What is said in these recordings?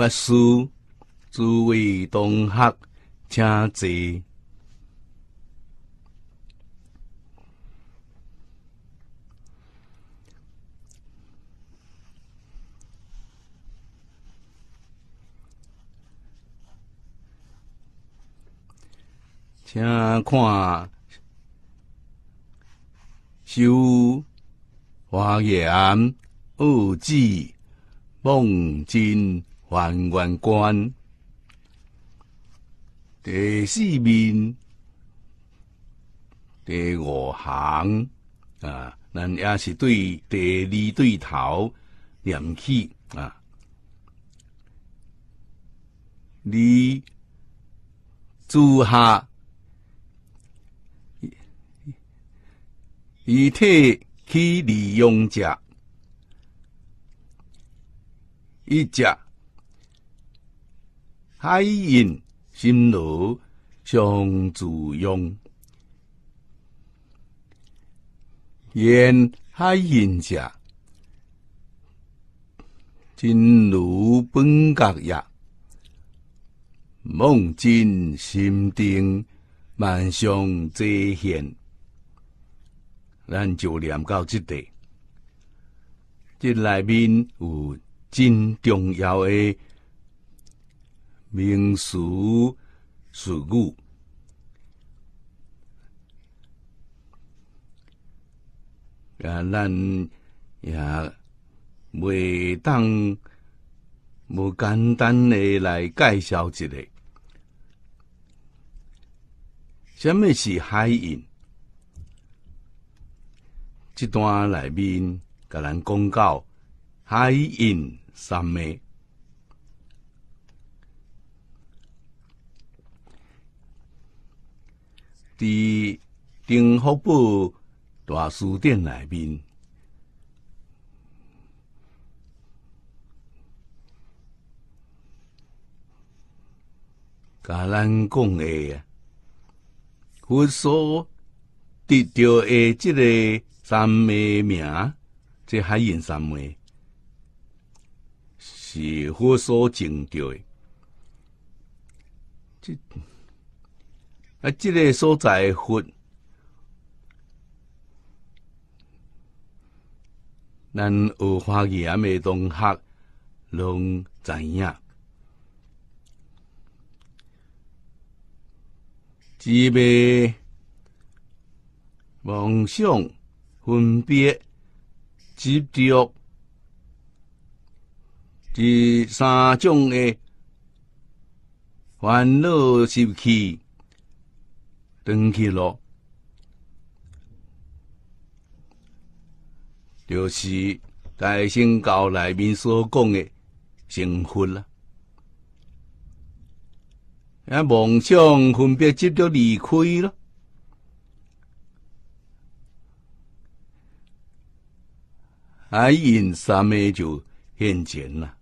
法师，诸位同学，请坐，请看《修华严二集》梦境。还贯官，第四面，第五行啊，那也是对第二对头念起啊，你坐下，一体去利用者一家。海印心罗常自用，言海印者，真如本觉也。梦境心定，万象皆现。咱就念到即地，即内面有真重要诶。民俗事故，啊，咱也未当无简单的来介绍一个。什么是海印？这段内面甲咱讲到海印三昧。伫订货宝大书店内面，甲咱讲的呀，佛所得掉的即个三昧名，即海印三昧，是佛所证就的。这。啊，即个所在诶佛，咱有法眼诶，同学拢知影，即个梦想分别执着，即三种诶烦恼习气。登去咯。就是大圣教内面所讲的成佛啦，那梦想分别即着离开咯。啊，因三昧就现前啦。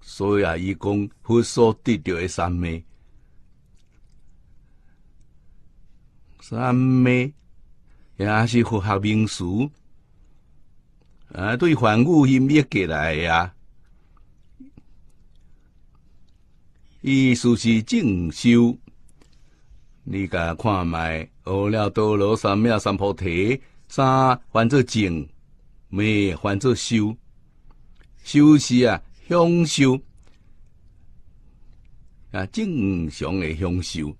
所以啊，伊讲佛所得到的三昧。三昧也是符合民俗啊，对梵语音译过来呀。意思是进修，你甲看卖学了多罗三藐三菩提，三还作静，没还作修，修是啊，享受啊，正常的享受。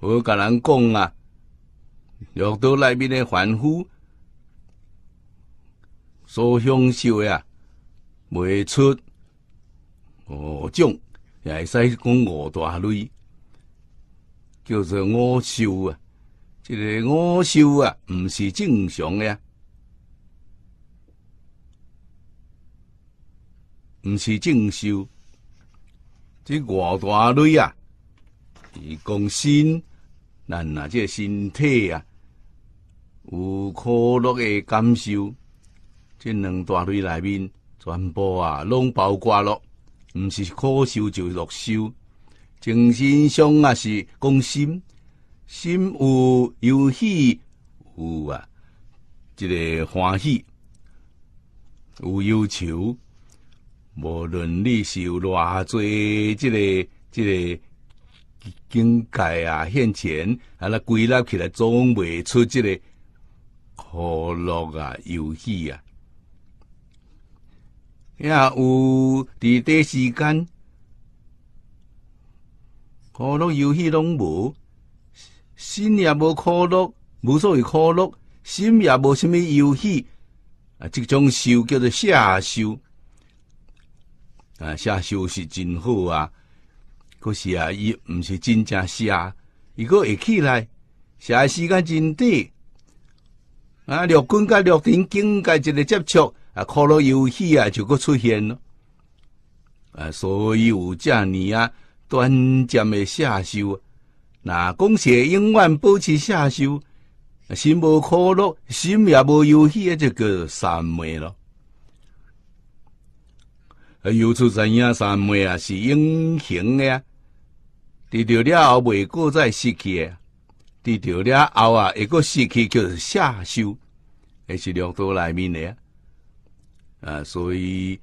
我甲人讲啊，玉都内面的凡夫所享受啊，未出五种，也会使讲五大类，叫做五修啊。这个五修啊，毋是正常啊，毋是正修。即五大类啊，是讲心。咱啊！这身体啊，有可乐的感受，这两大类内面，全部啊，拢包括咯，毋是苦修就乐修，精神上啊是讲心，心有游戏，有啊，即个欢喜，有要求，无论你是有偌济，即个即个。境界啊，现前啊，那归纳起来总未出即个可乐啊，游戏啊，也有伫短时间，可乐游戏拢无，心也无可乐，无所谓可乐，心也无什物游戏啊，即种修叫做下修啊，下修是真好啊。可是啊，伊毋是真正写，伊果会起来，写个时间真短。啊，陆军甲陆军经界一个接触啊，可乐游戏啊就阁出现咯。啊，所以有遮尔啊短暂诶下修，那讲是永远保持下修，心无可乐，心也无游戏的，就叫三昧咯。啊，由此知影三昧啊是永恒诶。跌着了后，未过再失去的；跌着了后啊，一个失去叫下修，也是两多内面的啊。啊，所以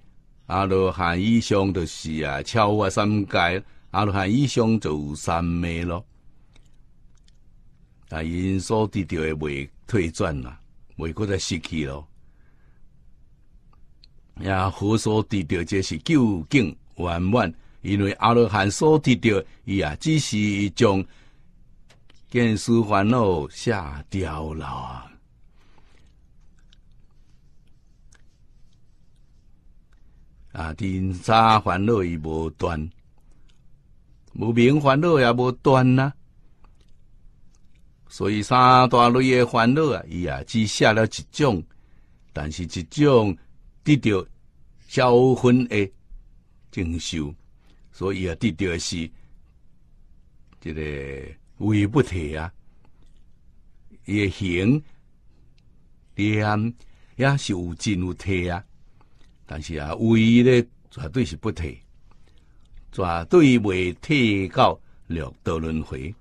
阿罗汉以上就是啊，超越三界，阿罗汉依相就三昧咯。啊，因所跌着的未退转啦，未过再失去咯。啊、何所跌着这是究竟圆满。因为阿罗汉所提到，伊啊只是一种见思烦恼下掉了啊，啊，尘沙烦恼伊无断，无明烦恼也无断呐。所以三大类的烦恼啊，伊啊只下了一种，但是一种得到消分的精修。所以啊，第二是这个为不提啊，也行，念也是有进有退啊。但是啊，为咧绝对是不退，绝对袂退到六道轮回。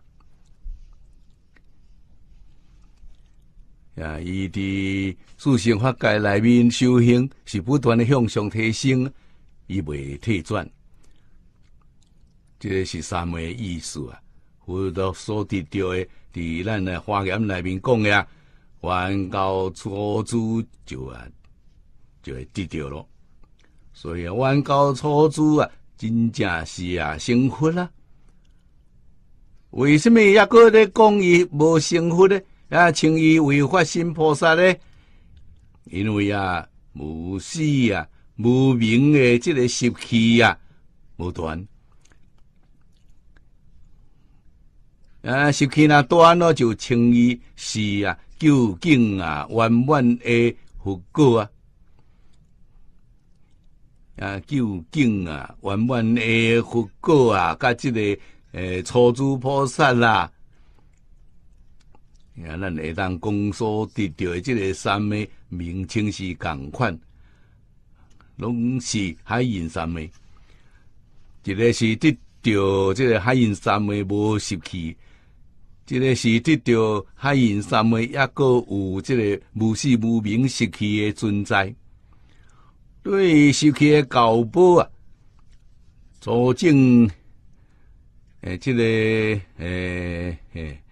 啊，伊伫四行法界内面修行，是不断的向上提升，伊袂退转。即个是啥物意思啊？佛者所滴到的，伫咱个发言内面讲啊，冤高初主就啊，就会得到咯。所以啊，冤高初主啊，真正是啊，幸福啊。为什么还个咧讲伊无幸福呢？啊，称伊为法心菩萨呢？因为啊，无死啊，无名的即个习气啊，无断。啊！时去那端了就称伊是啊，究竟啊，圆满的佛果啊，啊，究竟啊，圆满的佛果啊，甲即个诶，初枝菩萨啦，啊，咱下当公司得到的个三昧名称是共款，拢是海印三昧，一个是得到即个海印三昧无时期。即个是得到海印三昧，抑个有即个无世无名时期诶存在，对时期嘅教波啊，佐证诶，即个诶，诶、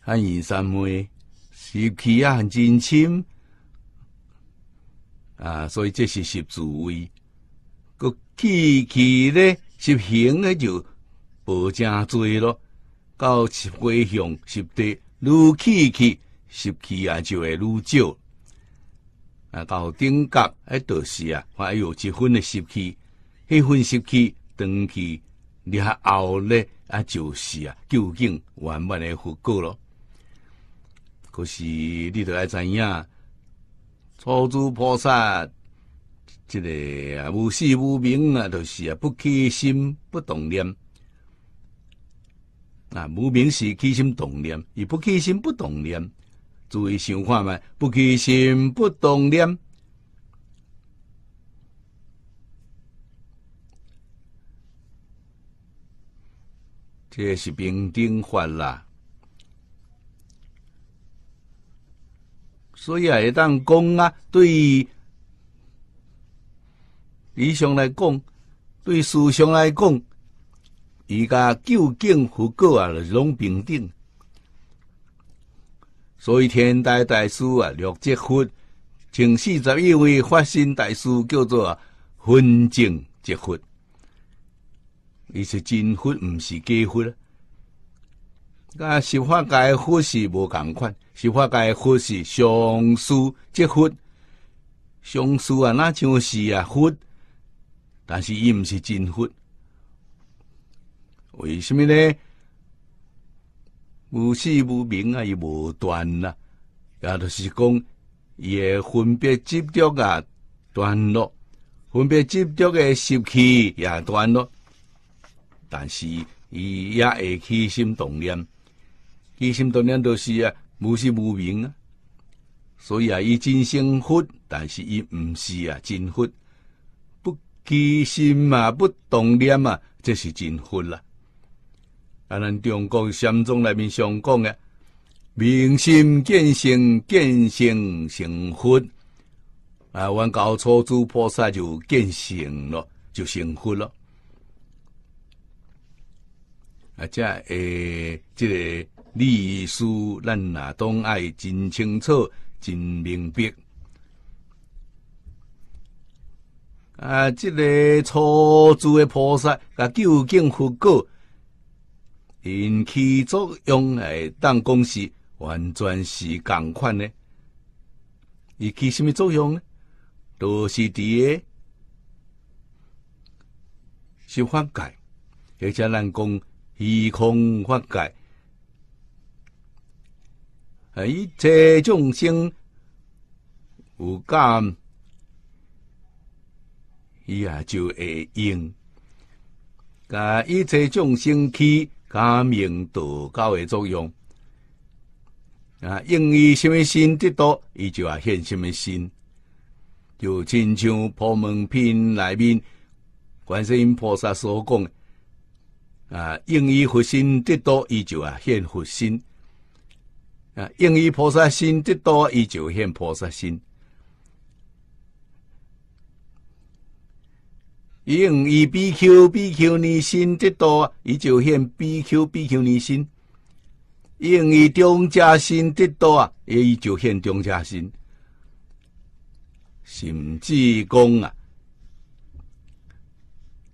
海印三昧时期啊很真深啊，所以这是十主位，个机器咧习行咧就无正罪咯。到习归向习得，愈起去习气啊就会愈少。啊，到顶角诶，就是啊，还有一分的习气，迄分习气长期，你后咧啊就是啊，究竟圆满的佛果了。可是你著爱知影，初诸菩萨，这个啊，无事无名啊，就是啊，不起心，不动念。啊！无名是起心动念，与不起心不动念，注意想看嘛。不起心不动念，这是平等换啦，所以啊，一旦讲啊，对理想来讲，对思想来讲。伊甲究竟佛果啊？是拢平等，所以天台大师啊，六劫佛，请四十一位法身大师叫做啊，分正劫佛。伊是真佛，毋是假佛。啊，十法界佛是无共款，十法界佛是相师劫佛，相师啊，若像是啊佛，但是伊毋是真佛。为什么呢？无始无明啊，伊无断啊，也就是讲，伊个分别执着啊断落，分别执着诶习气也断落。但是伊也会起心动念，起心动念就是啊，无始无明啊。所以啊，伊真生福，但是伊毋是啊，真福。不起心嘛，不动念嘛，这是真福啦。啊！咱中国禅宗内面常讲诶，明心见性，见性成佛”。啊，阮们初祖菩萨就见性咯，就成佛咯。啊，这诶，这个历史咱也当爱真清楚、真明白。啊，这个初祖诶菩萨甲究竟佛果。引起作用诶，当公司完全是共款诶。伊起什么作用呢？都是伫诶，是化界，而且人讲虚空化界。啊！一切众生有感，伊啊就会应。甲一切众生起。感应道教的作用啊，用于什么心得道，伊就啊现什么心，就亲像《破门品》内面观世音菩萨所讲啊，用于佛心得道，伊就啊现佛心啊，用于菩萨心得道，伊就现菩萨心。用以 BQ BQ 尼心得多，伊就现 BQ BQ 逆心；用以中加心得多，也伊就现中加心。甚至讲啊，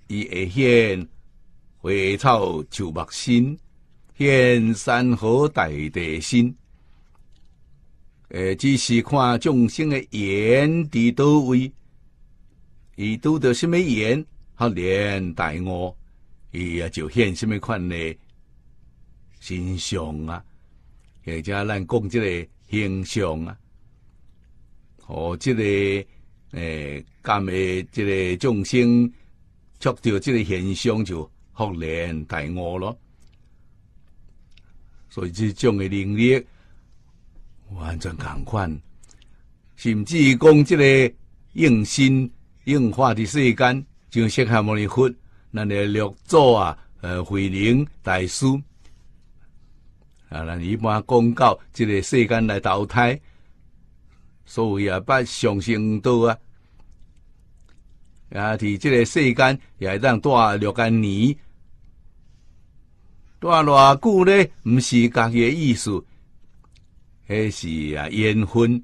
伊会现花草树木新，现山河大地新。诶，只是看众生的眼伫倒位。伊拄着什么缘，好连带我，伊啊就现什么款嘞？形象啊，或者咱讲即个形象啊，和即个诶，干诶即个众生触到即个现象，就福连大我咯。所以即种诶能力完全共款，甚至讲即个用心。硬化的世间，就适合摩尼佛。那诶六祖啊，呃，慧能大师啊，那你一般讲到这个世间来投胎，所谓啊不上升多啊，啊，伫这个世间也会当带六干年，带偌久咧？毋是己诶意思，迄是啊缘分。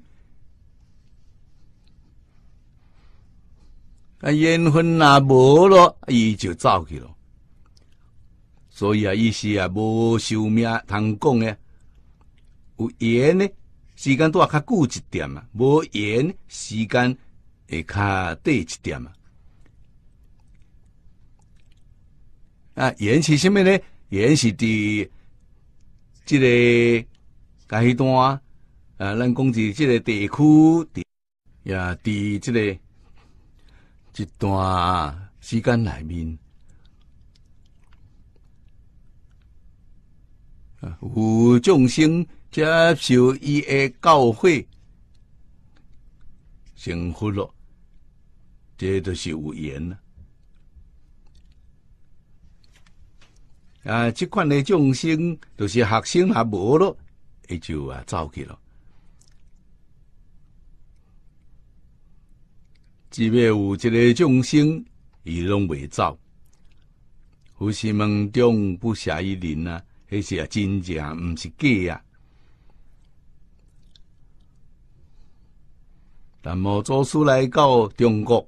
啊，缘分啊无咯，伊就走去咯。所以啊，意思啊，无寿命通讲诶，有缘呢，时间拄啊较久一点啊；无缘呢，时间会较短一点啊。啊，缘是虾米呢？缘是伫，即个阶段啊，咱讲是即个地区，伫呀，伫即个。一段时间内面，有众生接受伊的教诲，幸福咯，这都是有缘啊。啊，即款的众生都是学生也无咯，伊就啊，走去咯。只要有一个众生，伊拢袂走。佛是梦中不下一人啊！迄是啊，真正毋是假啊。但无祖师来到中国，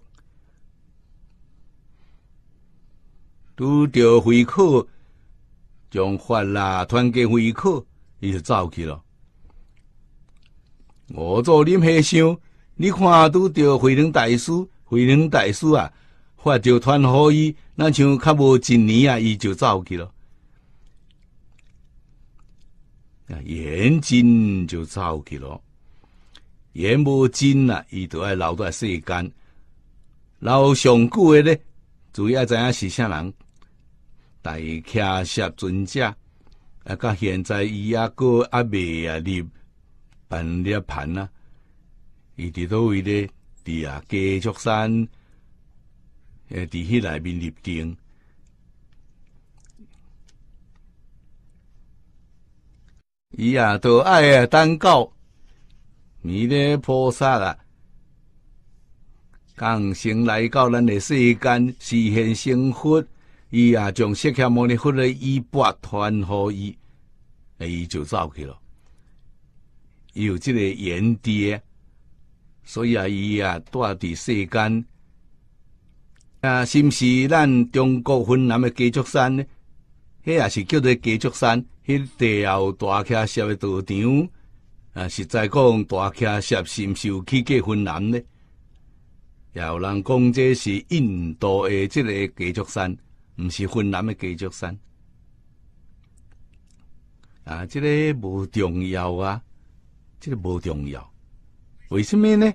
拄着回扣，将法拉传给回扣，伊就走去了。我做恁和尚。你看拄着慧能大师，慧能大师啊，发着团好意，那像较无一年啊，伊就走去了，啊，眼睛就走去了，眼无精啊，伊爱留在世间，留上久的咧，主要知影是啥人，大菩萨尊者，啊，到现在伊啊，哥阿未啊，入办了盘啊。伊伫倒位咧伫啊，鸡足山，诶，伫迄内面立钉。伊啊，都爱啊，等到弥勒菩萨啊，降生来到咱诶世间，实现生活。伊啊，从释迦牟尼佛咧，衣钵传互伊，诶，就走去了。有即个炎爹。所以啊，伊啊，住伫世间啊，是毋是咱中国云南的鸡足山呢？迄也是叫做鸡足山，迄地后大卡什诶，道场啊？实在讲，大卡是毋是有去过云南呢？有人讲这是印度的即个鸡足山，毋是云南的鸡足山啊！这个无重要啊，这个无重要。为什么呢？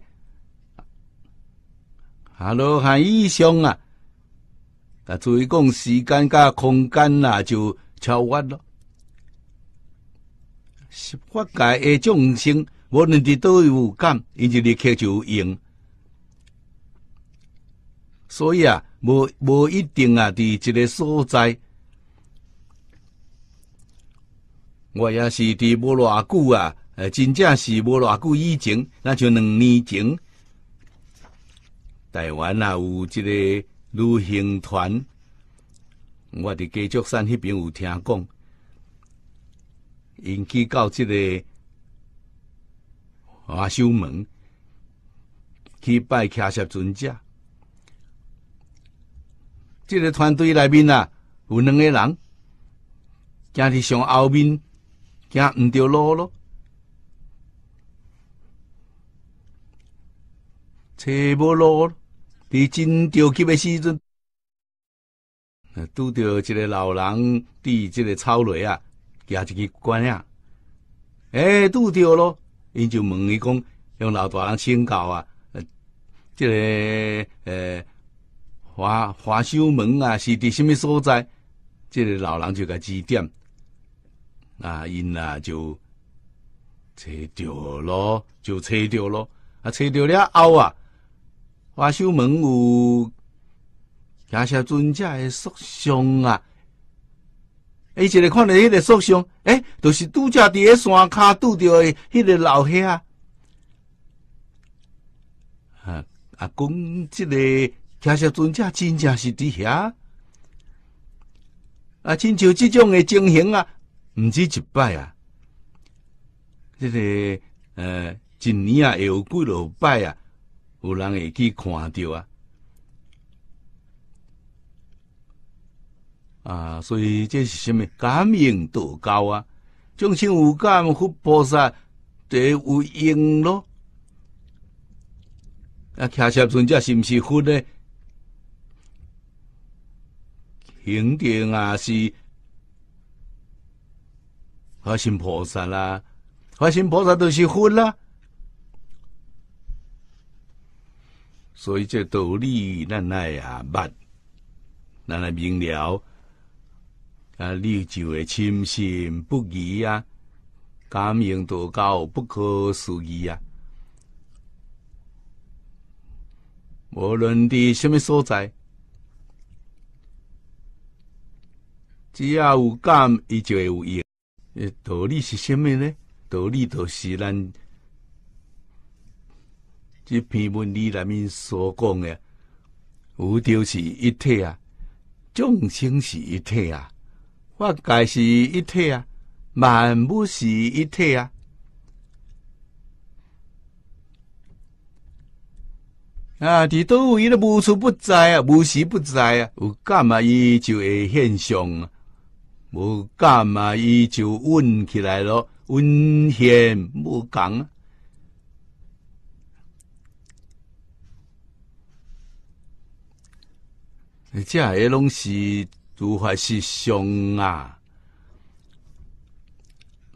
哈喽，韩医生啊！啊，所以讲时间加空间啊，就超越咯。十方界的众生，无论伫多远感，伊就立刻就用。所以啊，无无一定啊，伫一个所在，我也是伫无偌久啊。呃，真正是无偌久以前，那就两年前，台湾啊有一个旅行团，我伫鸡族山迄边有听讲，因去到即个华休门去拜卡什尊家，即个团队内面啊有两个人，行伫上后面，惊毋着路咯。找无路，伫真着急的时阵，拄着一个老人伫即个草堆啊，夹一支拐杖，哎，拄着咯，因就问伊讲，用老大人请教啊，这个诶华华休门啊，是伫什么所在？这个老人就甲指点，啊，因啊就找着咯，就找着咯，啊，找着了后啊。花秀门有假笑尊者的塑像啊！伊一个看到迄个塑像，诶，就是拄则伫咧山骹拄着的迄个老兄啊！啊讲即个假笑尊者真正是伫遐啊！亲像即种的情形啊，毋止一摆啊！即个呃，一年啊，会有几落摆啊。有人会去看着啊！啊，所以这是什么感应道教啊？众生有感，佛菩萨得有应咯。啊，倚车船者是毋是佛呢？肯定啊是，化身菩萨啦，化身菩萨都是佛啦。所以，这道理，咱来啊，捌，咱来明了啊，你就会深信不疑啊，感应多高，不可思议啊！无论伫什么所在，只要有感，伊就会有应。诶，道理是甚么呢？道理就是咱。这篇文里面所讲的，宇宙是一体啊，众生是一体啊，法界是一体啊，万物是一体啊。啊，伫倒位都无处不在啊，无时不在啊。有干嘛伊就会现象啊。无干嘛伊就问起来咯，问现无讲。即个拢是诸佛实相啊！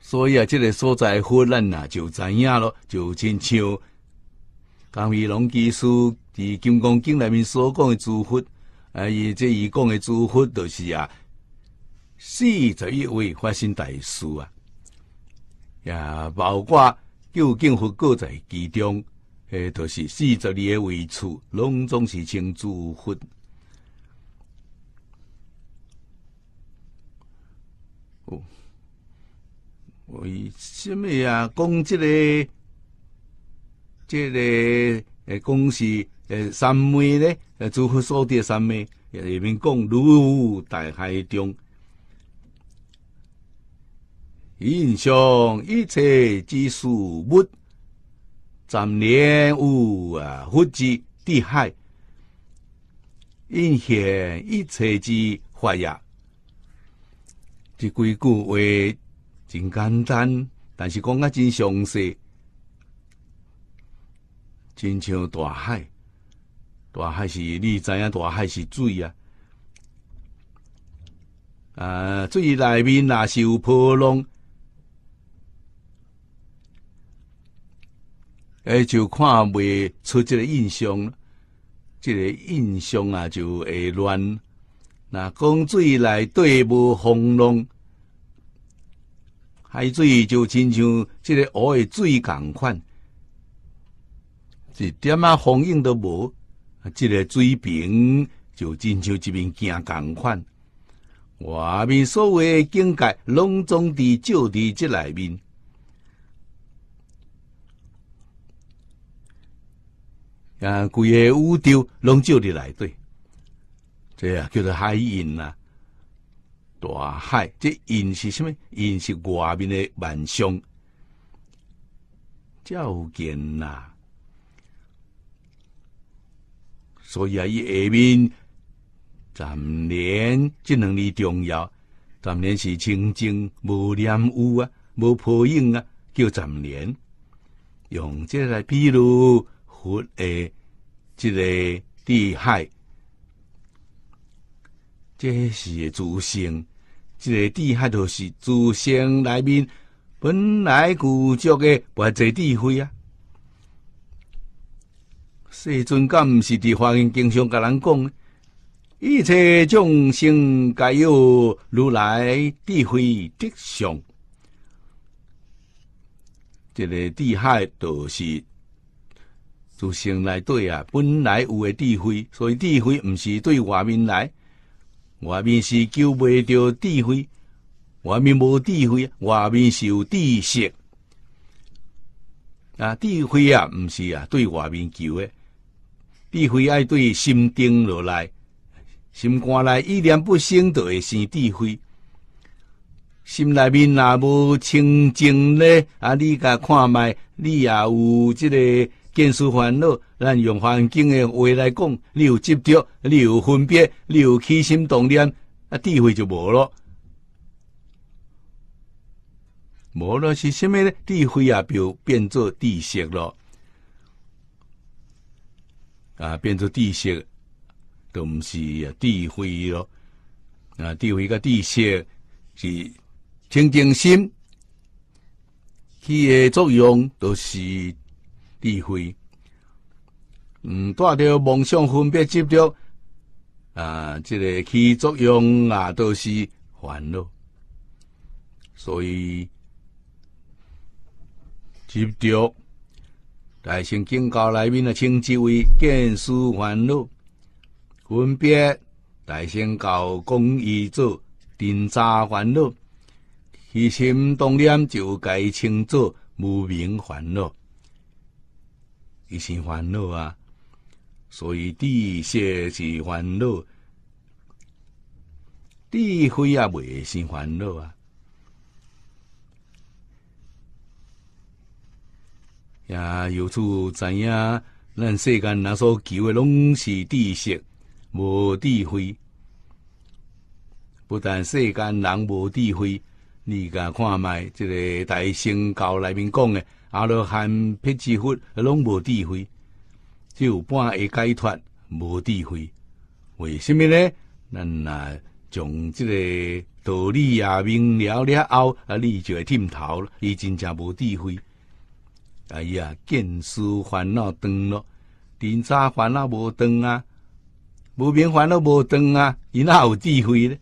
所以啊，这个所在佛，咱啊，就知影咯，就亲像甘起龙技师伫金刚经内面所讲的诸佛，啊，伊这伊讲的诸佛，就是啊，四十一位发身大士啊，也包括究竟佛各在其中，诶，都是四十二位处，拢总是称诸佛。哦，为什么啊？讲即个，即个诶，讲是诶，三昧呢？诶，诸佛所定三昧，里面讲如大海中，因象一切之事物，暂念有啊，佛之地海，印现一切之法叶。即几句话真简单，但是讲啊真详细，真像大海，大海是你知影，大海是水啊，啊，水里面若是有波浪，诶，就看未出这个印象，这个印象啊就会乱。那讲水内底无风浪，海水就亲像这个湖的水共款，一点啊风应都无。这个水平就亲像一面镜共款。外面所谓的境界，拢总伫照伫这里面。啊，规个宇丢拢照伫内底，这啊叫做海印啊。大海，这因是什么？因是外面的万象，照见呐。所以啊，一下面禅年这两力重要。禅年是清净无染污啊，无破影啊，叫禅年。用这来，比如佛的这个地海，这是自性。这个智慧就是自性内面本来具足的不坏智慧啊。世尊讲是伫话音经常甲人讲，一切众生皆有如来智慧德相。这个智慧都是自性内底啊，本来有诶智慧，所以智慧毋是对外面来。外面是求不着智慧，外面无智慧，外面是有知识。啊，智慧啊，毋是啊，对外面求的智慧，爱对心定落来，心肝内一念不生就会生智慧。心内面若无清净咧，啊，你甲看卖，你也有即个见思烦恼。咱用环境诶话来讲，你有执着，你有分别，你有起心动念，啊，智慧就无咯。无咯是啥物咧？智慧啊，就变做知识咯。啊，变做知识都毋是智慧咯。啊，智慧甲知识是清净心，佢诶作用都是智慧。嗯，带着梦想分别执着，啊，这个起作用啊，都是烦恼。所以执着，大乘经教内面称之为见思烦恼；分别，大乘教讲伊做定杂烦恼；起心动念就该称作无明烦恼。一心烦恼啊！所以，地识是烦恼；智慧也未是烦恼啊！也有此知影，咱世间人所求的拢是地识，无智慧。不但世间人无智慧，你甲看卖这个大乘教内面讲的，阿罗汉辟支佛拢无智慧。只有半会解脱，无智慧。为什么呢？咱啊，从即个道理啊明了了后，啊，你就会点头了。伊真正无智慧。哎呀，见思烦恼断了，定三烦恼无断啊，无明烦恼无断啊，伊哪有智慧呢？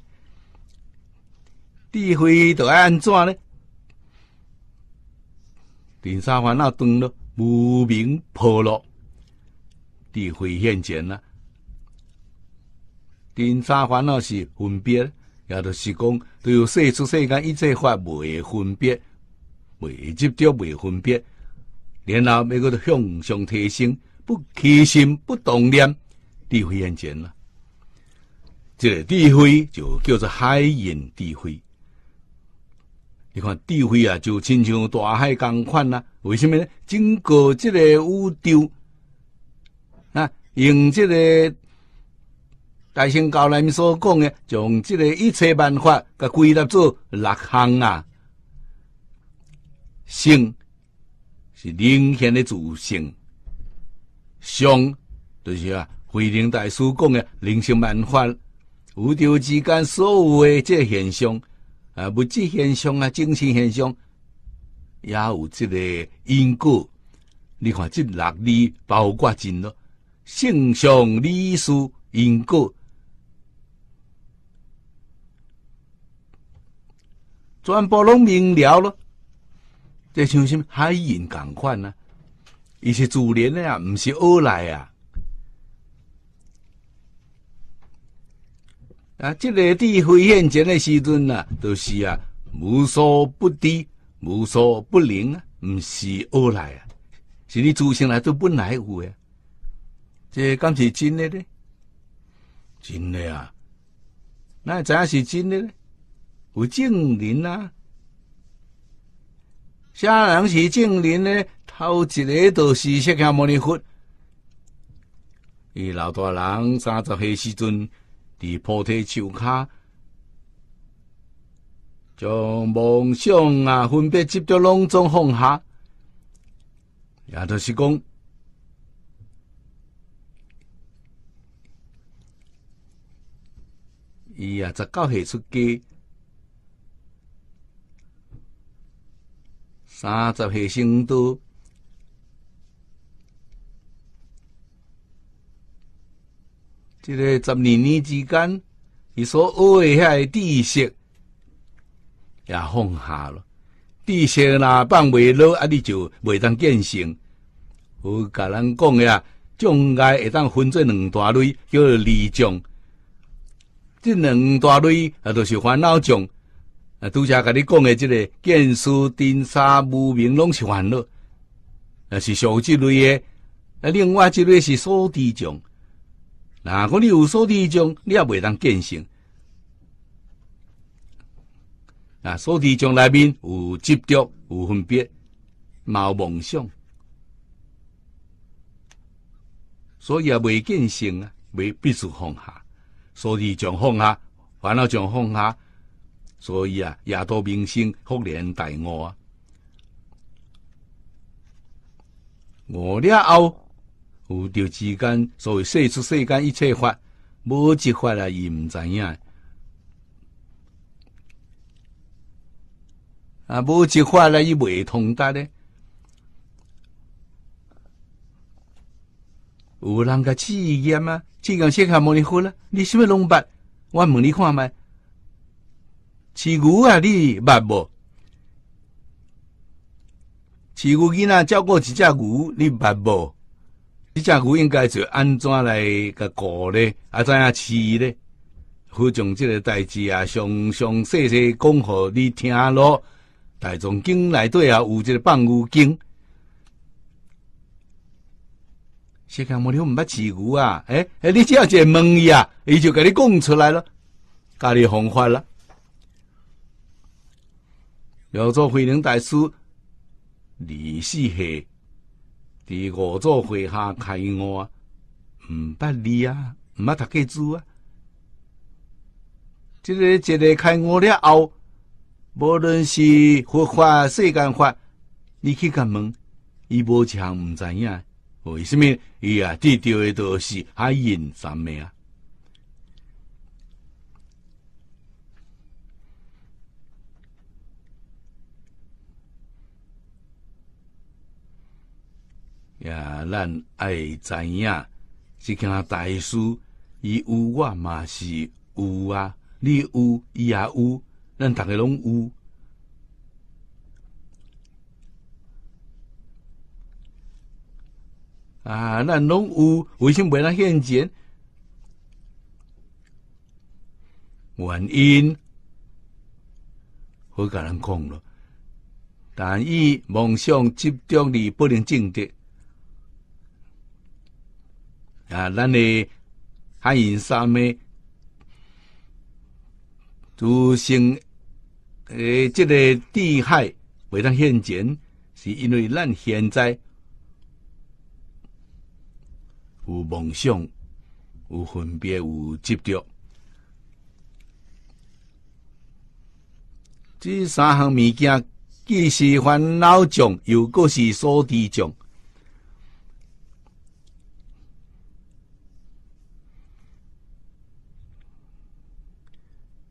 智慧要安怎呢？定三烦恼断了，无明破了。智慧现前啦！第三烦恼是分别，也著是讲，对世出世间一切法未分别，未执着未分别，然后每个都向上提升，不起心，不动念，智慧现前啦！这个智慧就叫做海印智慧。你看智慧啊，就亲像大海共款啦。为什么呢？经过这个污宙。用即个大乘教内面所讲的，将即个一切办法，甲归纳做六项啊。性是灵先的自性，相就是啊，慧能大师讲的灵性办法，宇宙之间所有个即现象啊，物质现象啊，精神现象，也有即个因果。你看即六字包括真咯。圣上礼斯、因果。全部拢明了咯，这像什么海印共款啊？伊是自然啊，毋是恶来啊！啊，即个地飞现前的时阵啊，就是啊，无所不知，无所不能啊，毋是恶来啊，是你祖先来都本来有啊。这敢是真的呢，真的啊！那知影是真的呢？有证人呐，啥人是证人呢，头一个就是些看莫尼佛。伊老大人三十岁时阵，伫菩提树下，将梦想啊分别接到拢中放下，也就是讲。伊啊，十九岁出家，三十岁成都，即个十年年之间，伊所学诶遐知识也放下了，知识若放未落，啊，你就袂当建成。有甲人讲诶啊，将碍会当分做两大类，叫二将。这两大类啊，都是烦恼种啊。都像甲你讲的，这个见思、颠沙、无明，拢是烦恼。啊，是小即类啊，另外即类是所地种。哪果你有所地种，你也袂当见性啊。所地种内面有执着，有分别，有梦想，所以也未见性啊，未必须放下。所以像放下，烦恼像放下，所以啊，也多明星哭脸大我啊，我了后有蝶之间，所以世出世间一切法，冇一法啊，伊毋知影。啊，冇一法啊，伊未通达咧。有人甲饲养啊，饲养些看问尼好啦，你甚么拢捌？我问你看迈，饲牛啊，你捌无？饲牛囡仔照顾一只牛，你捌无？几只牛应该就安怎来甲顾咧，啊怎样饲咧？好将即个代志啊，详详细细讲互你听咯。大众经内底啊，有一个放牛经。世界我哋毋不饲牛啊，诶诶，你只要个问伊啊，伊就甲你供出来了，家你方法啦。有祖慧能大师，二是系伫五祖会下开悟，毋捌你啊，毋捌读过书啊。即个一个开悟了后，无论是佛法世间法，你去甲问，一无项毋知影。为什么？伊啊得到的都是海印三昧啊！呀，咱爱知影，是件大师，伊有我嘛是有啊，你有伊也有，咱逐个拢有。啊，那拢有，为什么不能现钱？原因，我甲人讲咯。但伊梦想集中力不能正的啊，咱的海盐三昧，就生诶，这个地海不当现钱，是因为咱现在。有梦想，有分别，有执着。这三项物件既是烦恼种，又个是所知种。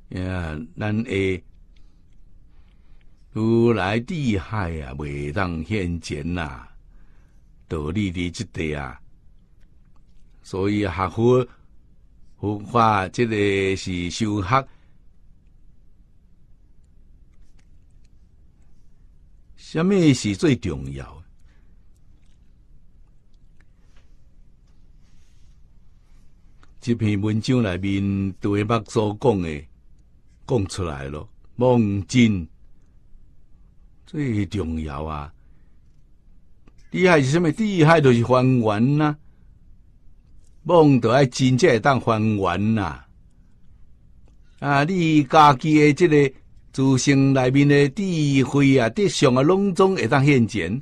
呀，诶，如来地海啊，未当现前呐。道理即啊？所以学佛文化，这个是修学，什么是最重要？这篇文章里面对目所讲的，讲出来了，望境最重要啊！厉害是什么？厉害就是还原呐。梦得爱真正会当还原呐！啊，你家己的即个自身内面的智慧啊、德上啊，拢总会当现前。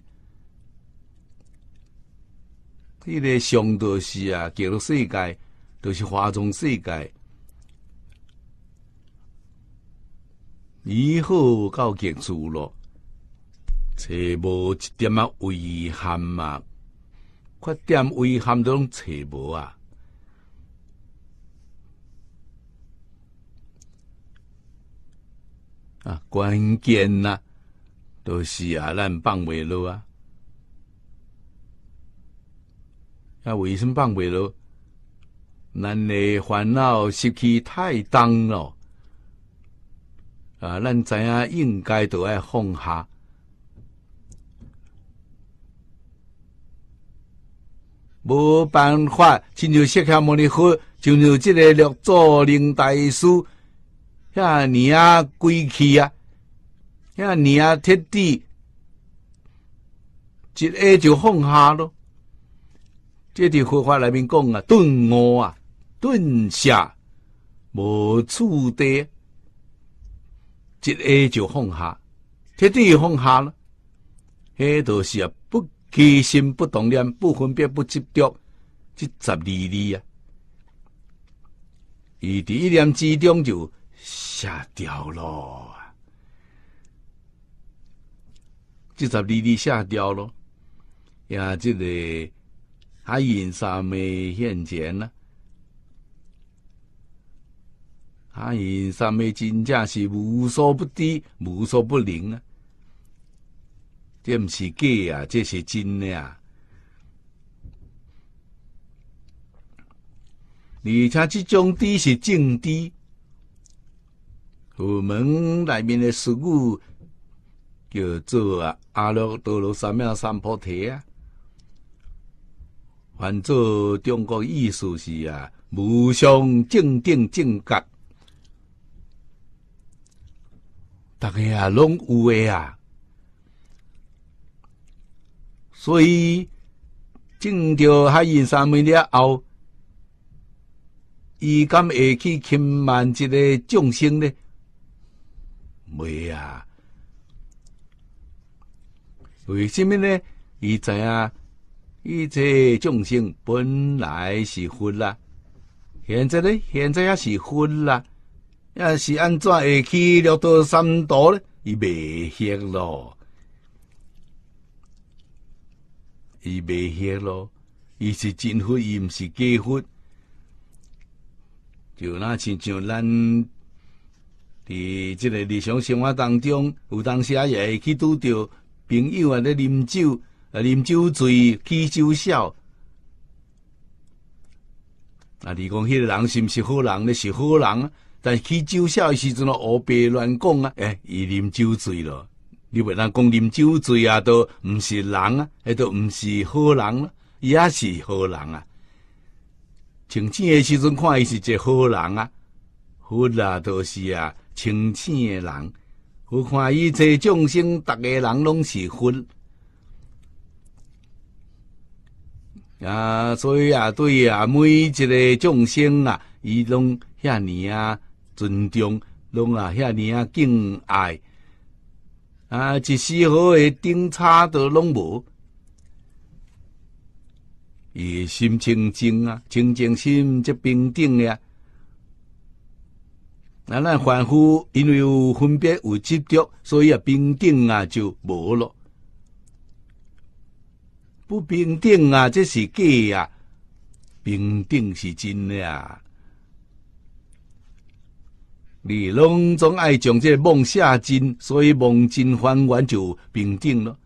你个上道是啊，叫入世界都是花中世界，以后到结束咯，切无一点啊遗憾嘛。缺点遗憾都拢找无啊！啊，关键呐，都是啊，咱放未落啊。啊，为什么放未落？咱的烦恼失去太重了啊！咱知影应该都要放下。无办法，亲像石迦牟尼佛，亲像这个六祖灵大师，遐尼啊归期啊，遐尼啊贴地，一下就放下咯。这句佛法里面讲啊，顿悟啊，顿下无处得，一下就放下，彻地放下了，迄著是啊。其心不动念，不分别，不执着，即十二字啊，伊伫一念之中就下掉咯，即十二字下掉咯，呀，即个海引三昧现前啊。还引三昧真正是无所不知、无所不能啊！这毋是假啊，这是真的啊。而且即种猪是正猪，佛门内面的术语叫做啊阿耨多罗三藐三菩提啊。反做中国意思是啊无上正定正觉，逐个啊拢有诶啊。所以，正到海印三昧了后，伊敢下去轻慢一个众生呢？袂啊！为什么呢？伊知啊，一切众生本来是佛啦，现在呢，现在也是佛啦，也是安怎下去六道三途呢？伊袂晓咯。伊未歇咯，伊是真福，伊毋是假福。就若亲像咱伫即个日常生活当中，有当时啊也会去拄着朋友啊咧饮酒，啊啉酒醉，起酒笑。啊，你讲迄个人是毋是好人？咧？是好人，但是起酒笑时阵哦，胡白乱讲啊！诶，伊啉酒醉咯。你袂通讲啉酒醉啊，都毋是人啊，迄都毋是好人啊，伊也是好人啊。清醒诶时阵，看伊是一个好人啊，好啊，都是啊，清醒诶人。我看伊这众生，逐个人拢是佛啊，所以啊，对啊，每一个众生啊，伊拢遐尼啊尊重，拢啊遐尼啊敬爱。啊！一丝毫的顶差都拢无，伊心清净啊，清净心则平定呀。那咱凡夫因为有分别有执着，所以啊平定啊就无咯。不平定啊，这是假啊，平定是真啊。你拢总爱即这梦下金，所以梦金还原就平等了。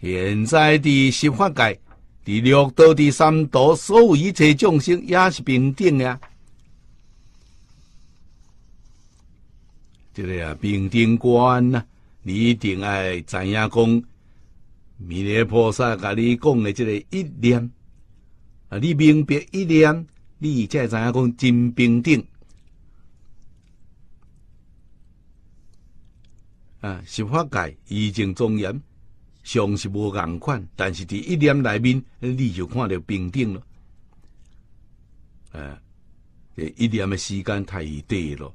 现在的十法界、第六道、第三途，所有一切众生也是平等呀。这个呀，平等观呐，你一定爱怎样讲？弥勒菩萨跟你讲的这个一念啊，你明白一念，你才知样讲，真平等。啊，十法界义正庄严，相是无共款，但是伫一念内面，你就看到平等了。哎，一念的时间太短了，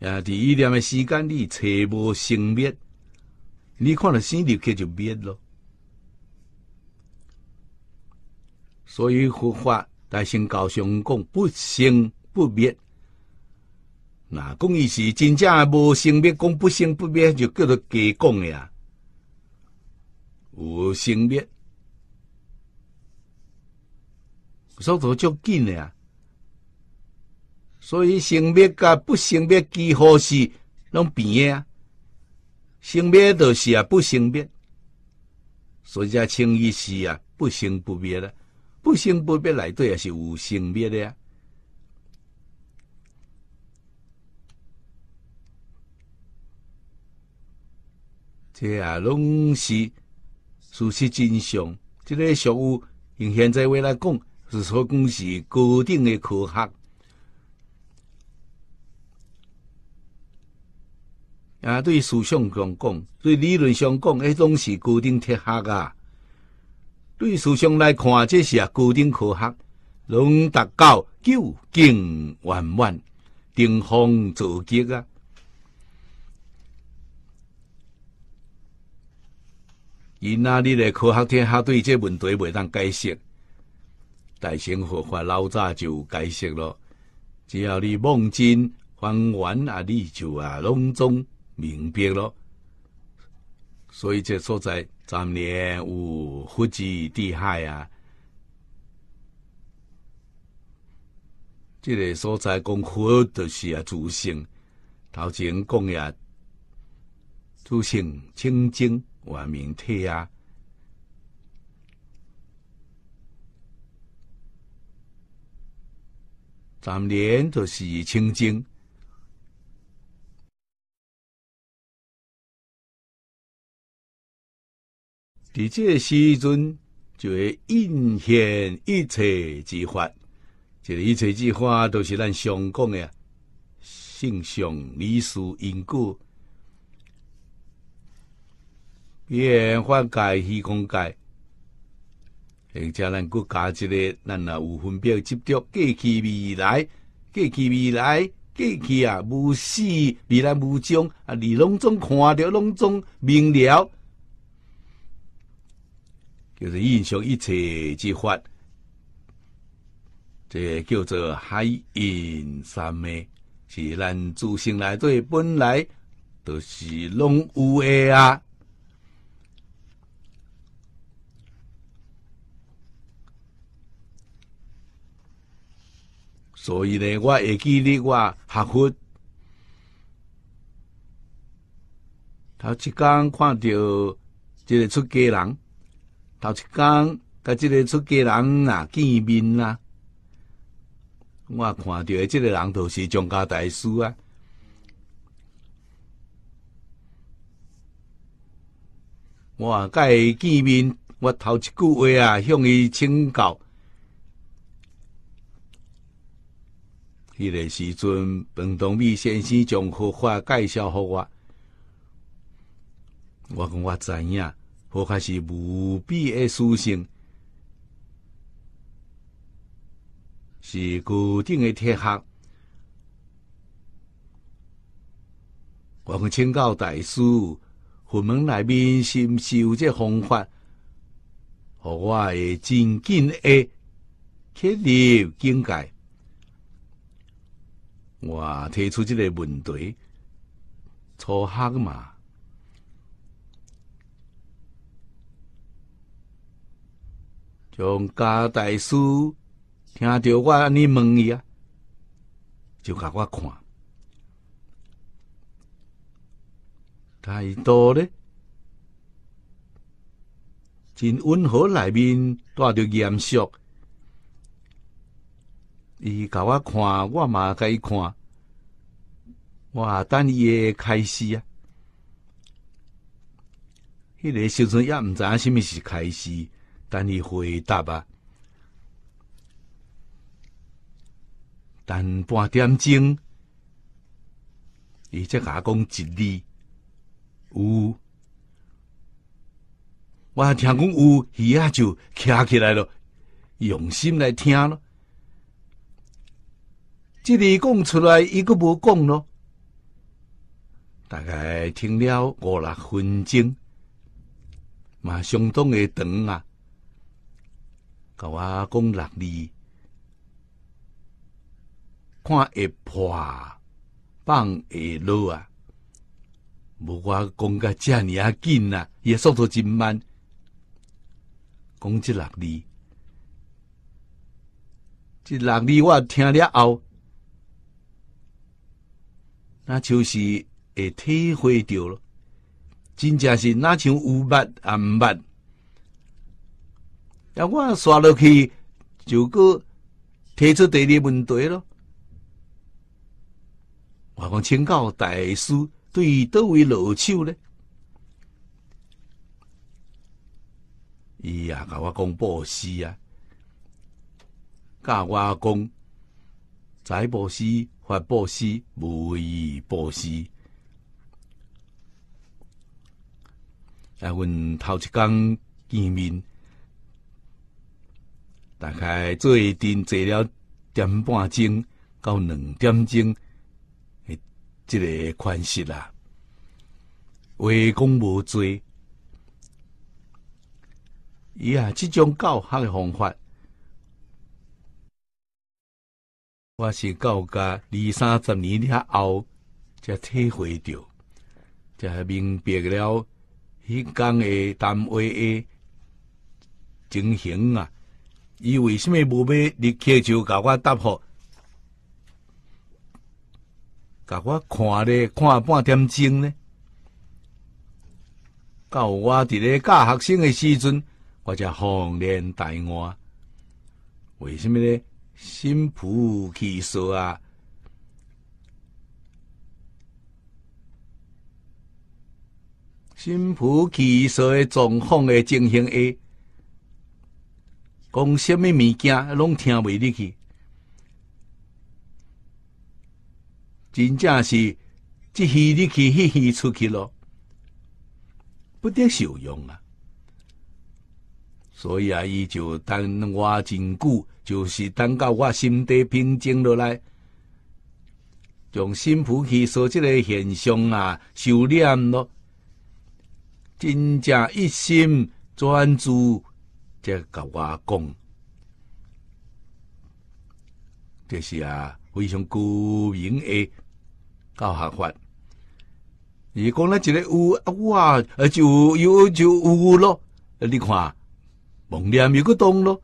啊，伫一念的时间你切无生灭，你看到生入去就灭了。所以佛法在成教上讲不生不灭。那讲义是真正无生灭，讲不生不灭就叫做假讲的啊。无生灭，速度足紧的啊。所以生灭甲不生灭几乎是拢平的啊。生灭就是啊不生灭，所以才讲义是啊不生不灭了，不生不灭内底也是有生灭的啊。对啊，拢是事实真相。这个俗语用现在话来讲，是说讲是高等的科学啊。对思想上讲，对理论上讲，迄拢是高等铁学啊。对思想来看，这是啊高等科学，拢达到究竟圆满、定方、总极啊。因那日的科学天下对这问题袂当解释，大乘佛法老早就解释了。只要你梦境、还原啊，你就啊拢总明白了。所以这所在，咱念有佛之地海啊。这个所在讲佛，就是啊，诸圣头前讲呀，诸圣清净。玩明体啊，咱们连就是清净。伫这个时阵就会应现一切之法，这个一切之法都是咱相讲的啊，性相理事因果。伊个法界虚空界，而且咱国加一个，咱也有分别执着过去、未来、过去、未来、过去啊无始，未来无终啊，二拢总看到，拢总明了，就是印象一切之法，这叫做海印三昧，是咱自性内底本来就是拢有诶啊。所以呢，我会记得我学佛。头一天看到一个出家人，头一天甲这个出家人啊见面啦。我看到即个人就是张家大师啊。我甲伊见面，我头一句话啊向伊请教。迄个时阵，彭同美先生将佛法介绍互我，我讲我知影，佛法是无比的殊胜，是固定的铁盒。我讲请教大师，佛门内面是毋是有这方法，互我的真经的开立境界。我提出即个问题，初学嘛？从家大叔听到我安尼问伊啊，就甲我看，太度咧真温和内面带着严肃。伊甲我看，我嘛甲伊看。哇，等伊诶开始啊！迄个时阵也毋知影虾米时开始，等伊回答吧。等半点钟，伊则甲我讲一字，有。我听讲有，伊啊就徛起来咯，用心来听咯。这里讲出来，伊阁无讲咯。大概听了五六分钟，嘛相当的长啊。甲我讲六字，看会破，放会落啊。无过讲个遮尔啊紧啊，也速度真慢。讲即六字，即六字我听了后。那就是会体会到咯。真正是那像有捌啊毋捌，啊，我刷落去就个提出第二个问题咯。我讲请教大师对倒位老手咧？伊啊，甲我讲布施啊，甲我讲。财布施、发布施、无义布施，啊，阮们头一天见面，大概做一阵坐了点半钟到两点钟，诶，即个款式啦，话讲无多，伊啊，即种教学诶方法。我是到家二三十年了后，才体会到，才明白了迄港的单位的情形啊！伊为什么无要立刻就甲我答复？甲我看咧，看半点钟咧。到我伫咧教学生诶时阵，我才恍然大悟，为什么咧？新浮气躁啊！新浮气躁的状况的进行下，讲什么物件拢听未入去，真正是即气入去，迄气出去咯，不得受用啊！所以啊，伊就等我真久。就是等到我心底平静落来，从心浮提说即个现象啊，修炼咯，真正一心专注，才甲我讲。这是啊，非常高明的教学法。伊讲咱这个有啊哇，就有就有咯，你看蒙念又个动咯。